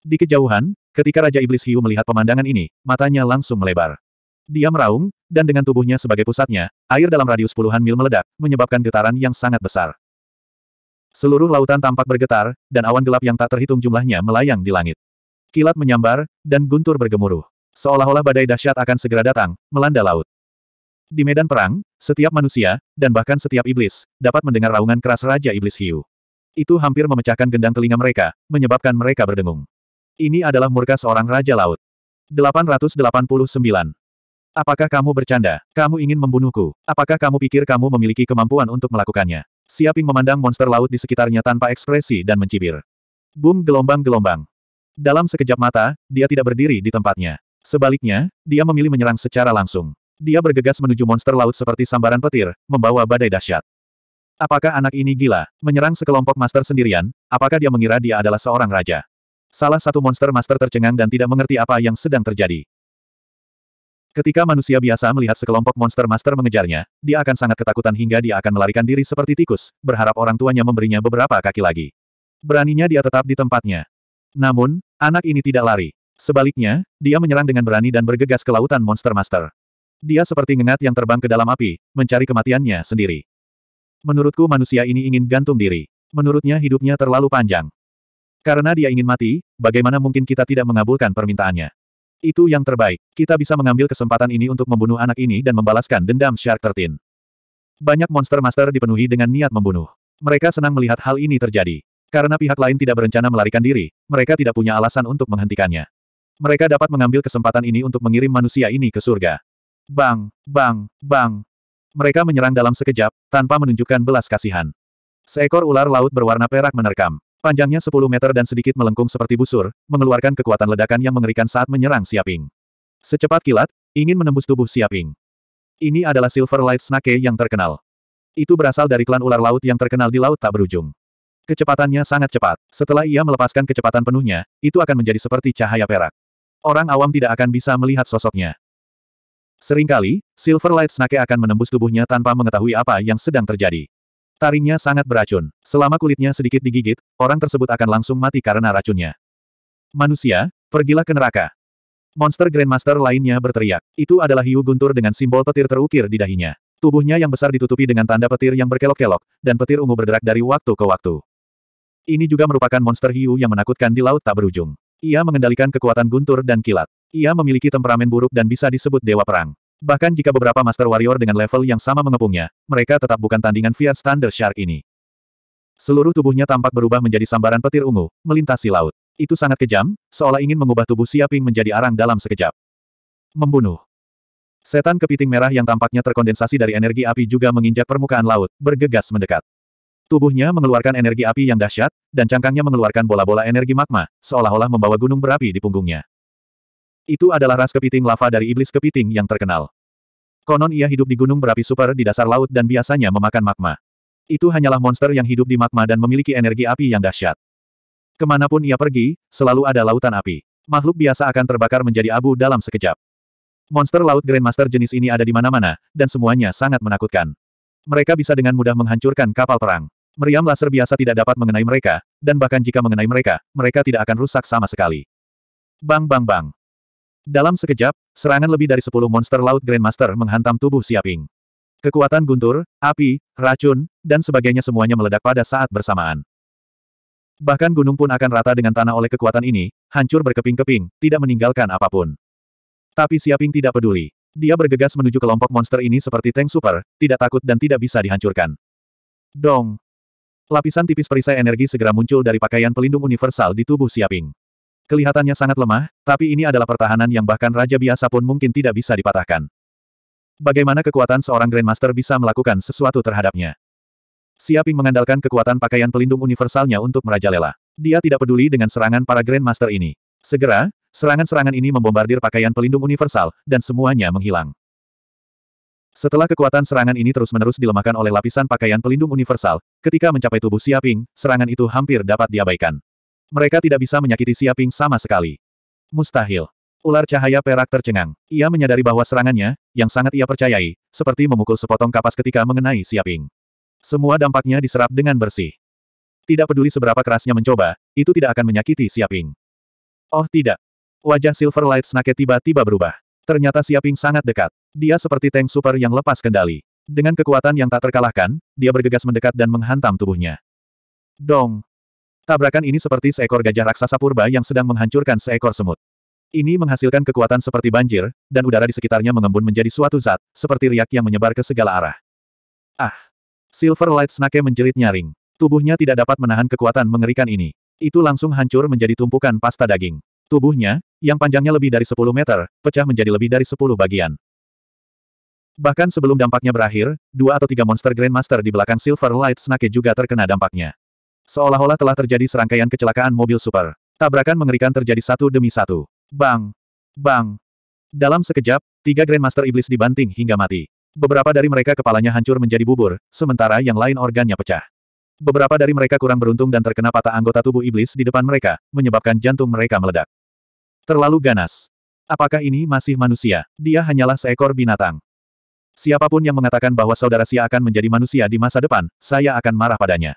Speaker 1: Di kejauhan, ketika Raja Iblis Hiu melihat pemandangan ini, matanya langsung melebar. Dia meraung, dan dengan tubuhnya sebagai pusatnya, air dalam radius puluhan mil meledak, menyebabkan getaran yang sangat besar. Seluruh lautan tampak bergetar, dan awan gelap yang tak terhitung jumlahnya melayang di langit. Kilat menyambar, dan guntur bergemuruh. Seolah-olah badai dahsyat akan segera datang, melanda laut. Di medan perang, setiap manusia, dan bahkan setiap iblis, dapat mendengar raungan keras Raja Iblis Hiu. Itu hampir memecahkan gendang telinga mereka, menyebabkan mereka berdengung. Ini adalah murka seorang Raja Laut. 889. Apakah kamu bercanda? Kamu ingin membunuhku? Apakah kamu pikir kamu memiliki kemampuan untuk melakukannya? Siaping memandang monster laut di sekitarnya tanpa ekspresi dan mencibir. Boom gelombang-gelombang. Dalam sekejap mata, dia tidak berdiri di tempatnya. Sebaliknya, dia memilih menyerang secara langsung. Dia bergegas menuju monster laut seperti sambaran petir, membawa badai dahsyat. Apakah anak ini gila? Menyerang sekelompok master sendirian, apakah dia mengira dia adalah seorang raja? Salah satu monster master tercengang dan tidak mengerti apa yang sedang terjadi. Ketika manusia biasa melihat sekelompok monster master mengejarnya, dia akan sangat ketakutan hingga dia akan melarikan diri seperti tikus, berharap orang tuanya memberinya beberapa kaki lagi. Beraninya dia tetap di tempatnya. Namun, anak ini tidak lari. Sebaliknya, dia menyerang dengan berani dan bergegas ke lautan monster master. Dia seperti ngengat yang terbang ke dalam api, mencari kematiannya sendiri. Menurutku manusia ini ingin gantung diri. Menurutnya hidupnya terlalu panjang. Karena dia ingin mati, bagaimana mungkin kita tidak mengabulkan permintaannya? Itu yang terbaik. Kita bisa mengambil kesempatan ini untuk membunuh anak ini dan membalaskan dendam Shark 13. Banyak monster master dipenuhi dengan niat membunuh. Mereka senang melihat hal ini terjadi. Karena pihak lain tidak berencana melarikan diri, mereka tidak punya alasan untuk menghentikannya. Mereka dapat mengambil kesempatan ini untuk mengirim manusia ini ke surga. Bang, bang, bang. Mereka menyerang dalam sekejap, tanpa menunjukkan belas kasihan. Seekor ular laut berwarna perak menerkam. Panjangnya 10 meter dan sedikit melengkung seperti busur, mengeluarkan kekuatan ledakan yang mengerikan saat menyerang Siaping. Secepat kilat, ingin menembus tubuh Siaping. Ini adalah Silver Light Snake yang terkenal. Itu berasal dari klan ular laut yang terkenal di laut tak berujung. Kecepatannya sangat cepat. Setelah ia melepaskan kecepatan penuhnya, itu akan menjadi seperti cahaya perak. Orang awam tidak akan bisa melihat sosoknya. Seringkali, Silverlight Snake akan menembus tubuhnya tanpa mengetahui apa yang sedang terjadi. Taringnya sangat beracun. Selama kulitnya sedikit digigit, orang tersebut akan langsung mati karena racunnya. Manusia, pergilah ke neraka. Monster Grandmaster lainnya berteriak. Itu adalah hiu guntur dengan simbol petir terukir di dahinya. Tubuhnya yang besar ditutupi dengan tanda petir yang berkelok-kelok, dan petir ungu berderak dari waktu ke waktu. Ini juga merupakan monster hiu yang menakutkan di laut tak berujung. Ia mengendalikan kekuatan guntur dan kilat. Ia memiliki temperamen buruk dan bisa disebut dewa perang. Bahkan jika beberapa Master Warrior dengan level yang sama mengepungnya, mereka tetap bukan tandingan Fiat Thunder Shark ini. Seluruh tubuhnya tampak berubah menjadi sambaran petir ungu, melintasi laut. Itu sangat kejam, seolah ingin mengubah tubuh Siaping menjadi arang dalam sekejap. Membunuh. Setan kepiting merah yang tampaknya terkondensasi dari energi api juga menginjak permukaan laut, bergegas mendekat. Tubuhnya mengeluarkan energi api yang dahsyat, dan cangkangnya mengeluarkan bola-bola energi magma, seolah-olah membawa gunung berapi di punggungnya. Itu adalah ras kepiting lava dari iblis kepiting yang terkenal. Konon ia hidup di gunung berapi super di dasar laut dan biasanya memakan magma. Itu hanyalah monster yang hidup di magma dan memiliki energi api yang dahsyat. Kemanapun ia pergi, selalu ada lautan api. Makhluk biasa akan terbakar menjadi abu dalam sekejap. Monster laut Grandmaster jenis ini ada di mana-mana, dan semuanya sangat menakutkan. Mereka bisa dengan mudah menghancurkan kapal perang. Meriam laser biasa tidak dapat mengenai mereka, dan bahkan jika mengenai mereka, mereka tidak akan rusak sama sekali. Bang bang bang. Dalam sekejap, serangan lebih dari sepuluh monster laut Grandmaster menghantam tubuh Siaping. Kekuatan guntur, api, racun, dan sebagainya semuanya meledak pada saat bersamaan. Bahkan gunung pun akan rata dengan tanah oleh kekuatan ini, hancur berkeping-keping, tidak meninggalkan apapun. Tapi Siaping tidak peduli. Dia bergegas menuju kelompok monster ini seperti tank super, tidak takut dan tidak bisa dihancurkan. Dong! Lapisan tipis perisai energi segera muncul dari pakaian pelindung universal di tubuh Siaping. Kelihatannya sangat lemah, tapi ini adalah pertahanan yang bahkan raja biasa pun mungkin tidak bisa dipatahkan. Bagaimana kekuatan seorang Grandmaster bisa melakukan sesuatu terhadapnya? Siaping mengandalkan kekuatan pakaian pelindung universalnya untuk merajalela. Dia tidak peduli dengan serangan para Grandmaster ini. Segera, serangan-serangan ini membombardir pakaian pelindung universal, dan semuanya menghilang. Setelah kekuatan serangan ini terus-menerus dilemahkan oleh lapisan pakaian pelindung universal, ketika mencapai tubuh Siaping, serangan itu hampir dapat diabaikan. Mereka tidak bisa menyakiti Siaping sama sekali. Mustahil. Ular cahaya perak tercengang. Ia menyadari bahwa serangannya, yang sangat ia percayai, seperti memukul sepotong kapas ketika mengenai Siaping. Semua dampaknya diserap dengan bersih. Tidak peduli seberapa kerasnya mencoba, itu tidak akan menyakiti Siaping. Oh tidak. Wajah Silver Light Snake tiba-tiba berubah. Ternyata Siaping sangat dekat. Dia seperti tank super yang lepas kendali. Dengan kekuatan yang tak terkalahkan, dia bergegas mendekat dan menghantam tubuhnya. Dong! Tabrakan ini seperti seekor gajah raksasa purba yang sedang menghancurkan seekor semut. Ini menghasilkan kekuatan seperti banjir, dan udara di sekitarnya mengembun menjadi suatu zat, seperti riak yang menyebar ke segala arah. Ah! Silver Light Snake menjerit nyaring. Tubuhnya tidak dapat menahan kekuatan mengerikan ini. Itu langsung hancur menjadi tumpukan pasta daging. Tubuhnya, yang panjangnya lebih dari 10 meter, pecah menjadi lebih dari 10 bagian. Bahkan sebelum dampaknya berakhir, dua atau tiga monster Grandmaster di belakang Silver Light Snake juga terkena dampaknya. Seolah-olah telah terjadi serangkaian kecelakaan mobil super. Tabrakan mengerikan terjadi satu demi satu. Bang! Bang! Dalam sekejap, tiga Grandmaster Iblis dibanting hingga mati. Beberapa dari mereka kepalanya hancur menjadi bubur, sementara yang lain organnya pecah. Beberapa dari mereka kurang beruntung dan terkena patah anggota tubuh iblis di depan mereka, menyebabkan jantung mereka meledak. Terlalu ganas. Apakah ini masih manusia? Dia hanyalah seekor binatang. Siapapun yang mengatakan bahwa saudara Sia akan menjadi manusia di masa depan, saya akan marah padanya.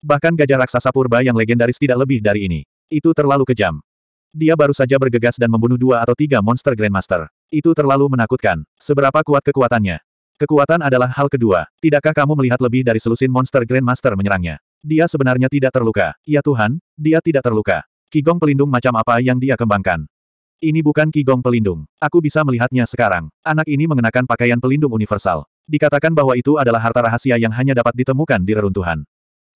Speaker 1: Bahkan gajah raksasa purba yang legendaris tidak lebih dari ini. Itu terlalu kejam. Dia baru saja bergegas dan membunuh dua atau tiga monster Grandmaster. Itu terlalu menakutkan. Seberapa kuat kekuatannya? Kekuatan adalah hal kedua. Tidakkah kamu melihat lebih dari selusin monster Grandmaster menyerangnya? Dia sebenarnya tidak terluka. Ya Tuhan, dia tidak terluka. Kigong pelindung macam apa yang dia kembangkan? Ini bukan kigong pelindung. Aku bisa melihatnya sekarang. Anak ini mengenakan pakaian pelindung universal. Dikatakan bahwa itu adalah harta rahasia yang hanya dapat ditemukan di reruntuhan.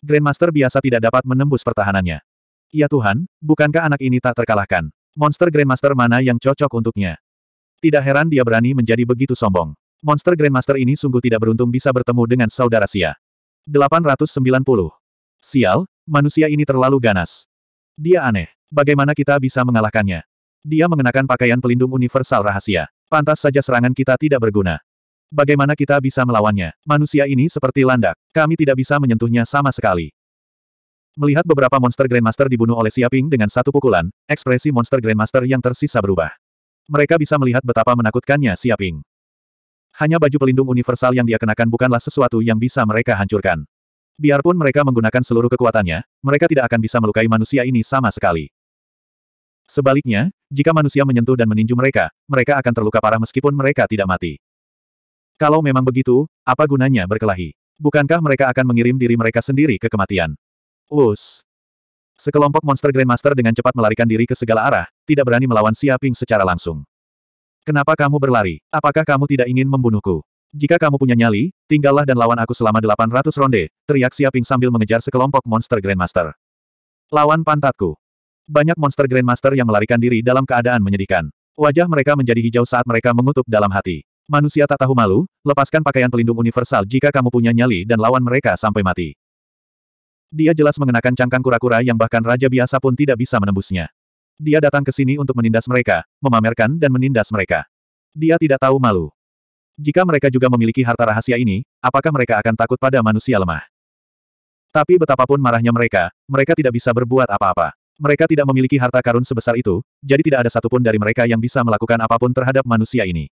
Speaker 1: Grandmaster biasa tidak dapat menembus pertahanannya. Ya Tuhan, bukankah anak ini tak terkalahkan? Monster Grandmaster mana yang cocok untuknya? Tidak heran dia berani menjadi begitu sombong. Monster Grandmaster ini sungguh tidak beruntung bisa bertemu dengan saudara Sia. 890. Sial, manusia ini terlalu ganas. Dia aneh. Bagaimana kita bisa mengalahkannya? Dia mengenakan pakaian pelindung universal rahasia. Pantas saja serangan kita tidak berguna. Bagaimana kita bisa melawannya? Manusia ini seperti landak. Kami tidak bisa menyentuhnya sama sekali. Melihat beberapa monster Grandmaster dibunuh oleh Siaping dengan satu pukulan, ekspresi monster Grandmaster yang tersisa berubah. Mereka bisa melihat betapa menakutkannya Siaping. Hanya baju pelindung universal yang dia kenakan bukanlah sesuatu yang bisa mereka hancurkan. Biarpun mereka menggunakan seluruh kekuatannya, mereka tidak akan bisa melukai manusia ini sama sekali. Sebaliknya, jika manusia menyentuh dan meninju mereka, mereka akan terluka parah meskipun mereka tidak mati. Kalau memang begitu, apa gunanya berkelahi? Bukankah mereka akan mengirim diri mereka sendiri ke kematian? Us. Sekelompok monster Grandmaster dengan cepat melarikan diri ke segala arah, tidak berani melawan Siaping secara langsung. Kenapa kamu berlari? Apakah kamu tidak ingin membunuhku? Jika kamu punya nyali, tinggallah dan lawan aku selama 800 ronde, teriak Siaping sambil mengejar sekelompok monster Grandmaster. Lawan pantatku. Banyak monster Grandmaster yang melarikan diri dalam keadaan menyedihkan. Wajah mereka menjadi hijau saat mereka mengutuk dalam hati. Manusia tak tahu malu, lepaskan pakaian pelindung universal jika kamu punya nyali dan lawan mereka sampai mati. Dia jelas mengenakan cangkang kura-kura yang bahkan raja biasa pun tidak bisa menembusnya. Dia datang ke sini untuk menindas mereka, memamerkan dan menindas mereka. Dia tidak tahu malu. Jika mereka juga memiliki harta rahasia ini, apakah mereka akan takut pada manusia lemah? Tapi betapapun marahnya mereka, mereka tidak bisa berbuat apa-apa. Mereka tidak memiliki harta karun sebesar itu, jadi tidak ada satupun dari mereka yang bisa melakukan apapun terhadap manusia ini.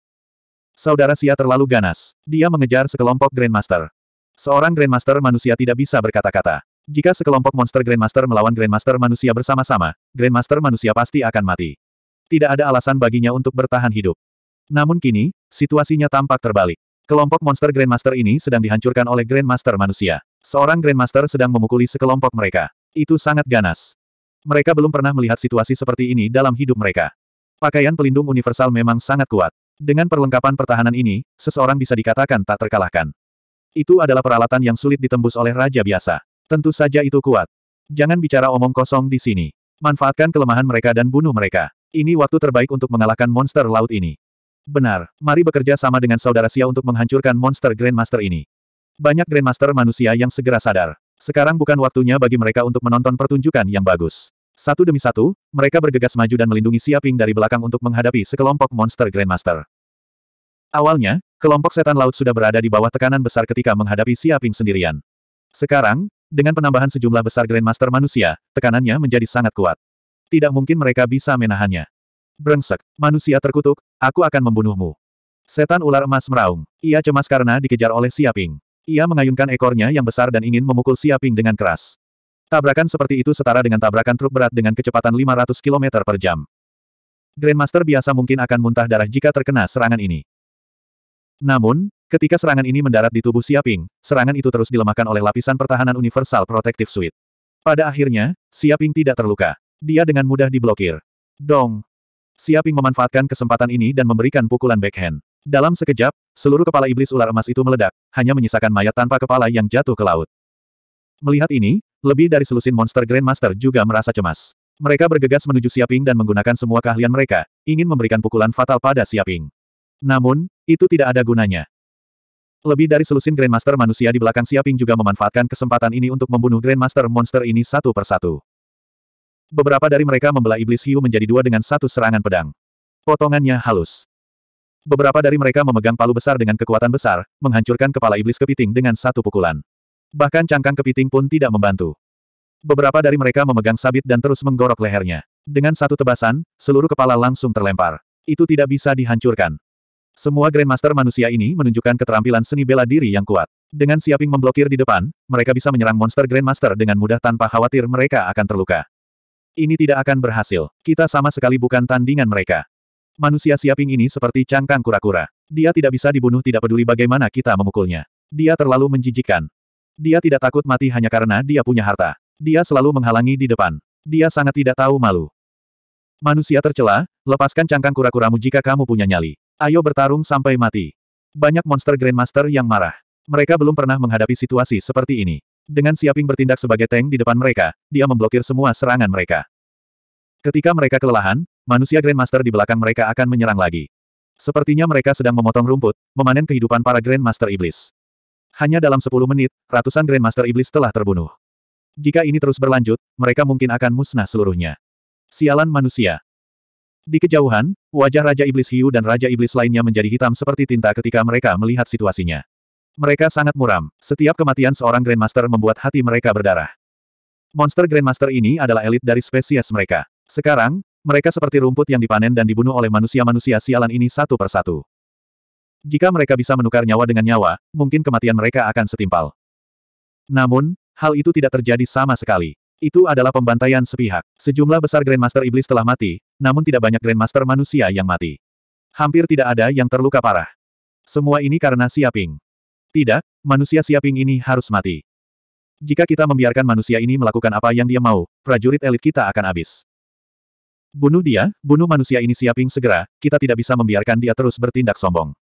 Speaker 1: Saudara Sia terlalu ganas. Dia mengejar sekelompok Grandmaster. Seorang Grandmaster manusia tidak bisa berkata-kata. Jika sekelompok monster Grandmaster melawan Grandmaster manusia bersama-sama, Grandmaster manusia pasti akan mati. Tidak ada alasan baginya untuk bertahan hidup. Namun kini, situasinya tampak terbalik. Kelompok monster Grandmaster ini sedang dihancurkan oleh Grandmaster manusia. Seorang Grandmaster sedang memukuli sekelompok mereka. Itu sangat ganas. Mereka belum pernah melihat situasi seperti ini dalam hidup mereka. Pakaian pelindung universal memang sangat kuat. Dengan perlengkapan pertahanan ini, seseorang bisa dikatakan tak terkalahkan. Itu adalah peralatan yang sulit ditembus oleh raja biasa. Tentu saja itu kuat. Jangan bicara omong kosong di sini. Manfaatkan kelemahan mereka dan bunuh mereka. Ini waktu terbaik untuk mengalahkan monster laut ini. Benar, mari bekerja sama dengan saudara Sia untuk menghancurkan monster Grandmaster ini. Banyak Grandmaster manusia yang segera sadar. Sekarang bukan waktunya bagi mereka untuk menonton pertunjukan yang bagus. Satu demi satu, mereka bergegas maju dan melindungi Siaping dari belakang untuk menghadapi sekelompok monster Grandmaster. Awalnya, kelompok setan laut sudah berada di bawah tekanan besar ketika menghadapi Siaping sendirian. Sekarang, dengan penambahan sejumlah besar Grandmaster manusia, tekanannya menjadi sangat kuat. Tidak mungkin mereka bisa menahannya. Brengsek, manusia terkutuk, aku akan membunuhmu. Setan ular emas meraung. Ia cemas karena dikejar oleh Siaping. Ia mengayunkan ekornya yang besar dan ingin memukul Siaping dengan keras. Tabrakan seperti itu setara dengan tabrakan truk berat dengan kecepatan 500 km per jam. Grandmaster biasa mungkin akan muntah darah jika terkena serangan ini. Namun, ketika serangan ini mendarat di tubuh Siaping, serangan itu terus dilemahkan oleh lapisan pertahanan universal Protective Suite. Pada akhirnya, Siaping tidak terluka. Dia dengan mudah diblokir. Dong! Siaping memanfaatkan kesempatan ini dan memberikan pukulan backhand. Dalam sekejap, seluruh kepala iblis ular emas itu meledak, hanya menyisakan mayat tanpa kepala yang jatuh ke laut. Melihat ini, lebih dari selusin monster Grandmaster juga merasa cemas. Mereka bergegas menuju Siaping dan menggunakan semua keahlian mereka, ingin memberikan pukulan fatal pada Siaping. Namun, itu tidak ada gunanya. Lebih dari selusin Grandmaster manusia di belakang Siaping juga memanfaatkan kesempatan ini untuk membunuh Grandmaster monster ini satu persatu. Beberapa dari mereka membelah iblis hiu menjadi dua dengan satu serangan pedang. Potongannya halus. Beberapa dari mereka memegang palu besar dengan kekuatan besar, menghancurkan kepala iblis kepiting dengan satu pukulan. Bahkan cangkang kepiting pun tidak membantu. Beberapa dari mereka memegang sabit dan terus menggorok lehernya. Dengan satu tebasan, seluruh kepala langsung terlempar. Itu tidak bisa dihancurkan. Semua Grandmaster manusia ini menunjukkan keterampilan seni bela diri yang kuat. Dengan siaping memblokir di depan, mereka bisa menyerang monster Grandmaster dengan mudah tanpa khawatir mereka akan terluka. Ini tidak akan berhasil. Kita sama sekali bukan tandingan mereka. Manusia siaping ini seperti cangkang kura-kura. Dia tidak bisa dibunuh tidak peduli bagaimana kita memukulnya. Dia terlalu menjijikkan. Dia tidak takut mati hanya karena dia punya harta. Dia selalu menghalangi di depan. Dia sangat tidak tahu malu. Manusia tercela, lepaskan cangkang kura-kuramu jika kamu punya nyali. Ayo bertarung sampai mati. Banyak monster Grandmaster yang marah. Mereka belum pernah menghadapi situasi seperti ini. Dengan Siaping bertindak sebagai tank di depan mereka, dia memblokir semua serangan mereka. Ketika mereka kelelahan, manusia Grandmaster di belakang mereka akan menyerang lagi. Sepertinya mereka sedang memotong rumput, memanen kehidupan para Grandmaster Iblis. Hanya dalam 10 menit, ratusan Grandmaster Iblis telah terbunuh. Jika ini terus berlanjut, mereka mungkin akan musnah seluruhnya. Sialan manusia. Di kejauhan, wajah Raja Iblis Hiu dan Raja Iblis lainnya menjadi hitam seperti tinta ketika mereka melihat situasinya. Mereka sangat muram. Setiap kematian seorang Grandmaster membuat hati mereka berdarah. Monster Grandmaster ini adalah elit dari spesies mereka. Sekarang, mereka seperti rumput yang dipanen dan dibunuh oleh manusia-manusia sialan ini satu persatu. Jika mereka bisa menukar nyawa dengan nyawa, mungkin kematian mereka akan setimpal. Namun, hal itu tidak terjadi sama sekali. Itu adalah pembantaian sepihak. Sejumlah besar Grandmaster Iblis telah mati, namun tidak banyak Grandmaster manusia yang mati. Hampir tidak ada yang terluka parah. Semua ini karena Siaping. Tidak, manusia Siaping ini harus mati. Jika kita membiarkan manusia ini melakukan apa yang dia mau, prajurit elit kita akan habis. Bunuh dia, bunuh manusia ini Siaping segera, kita tidak bisa membiarkan dia terus bertindak sombong.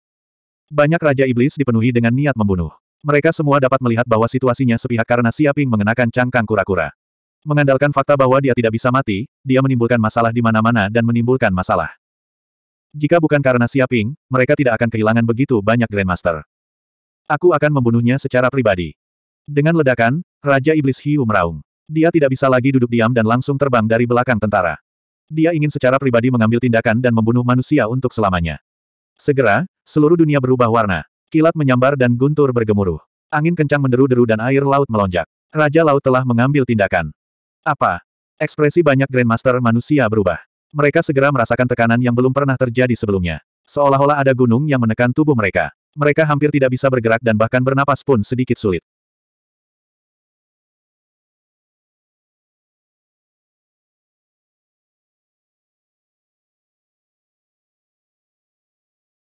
Speaker 1: Banyak Raja Iblis dipenuhi dengan niat membunuh. Mereka semua dapat melihat bahwa situasinya sepihak karena Siaping mengenakan cangkang kura-kura. Mengandalkan fakta bahwa dia tidak bisa mati, dia menimbulkan masalah di mana-mana dan menimbulkan masalah. Jika bukan karena Siaping, mereka tidak akan kehilangan begitu banyak Grandmaster. Aku akan membunuhnya secara pribadi. Dengan ledakan, Raja Iblis Hiu meraung. Dia tidak bisa lagi duduk diam dan langsung terbang dari belakang tentara. Dia ingin secara pribadi mengambil tindakan dan membunuh manusia untuk selamanya. Segera, Seluruh dunia berubah warna. Kilat menyambar dan guntur bergemuruh. Angin kencang menderu-deru dan air laut melonjak. Raja Laut telah mengambil tindakan. Apa? Ekspresi banyak Grandmaster manusia berubah. Mereka segera merasakan tekanan yang belum pernah terjadi sebelumnya. Seolah-olah ada gunung yang menekan tubuh mereka. Mereka hampir tidak bisa bergerak dan bahkan bernapas pun sedikit sulit.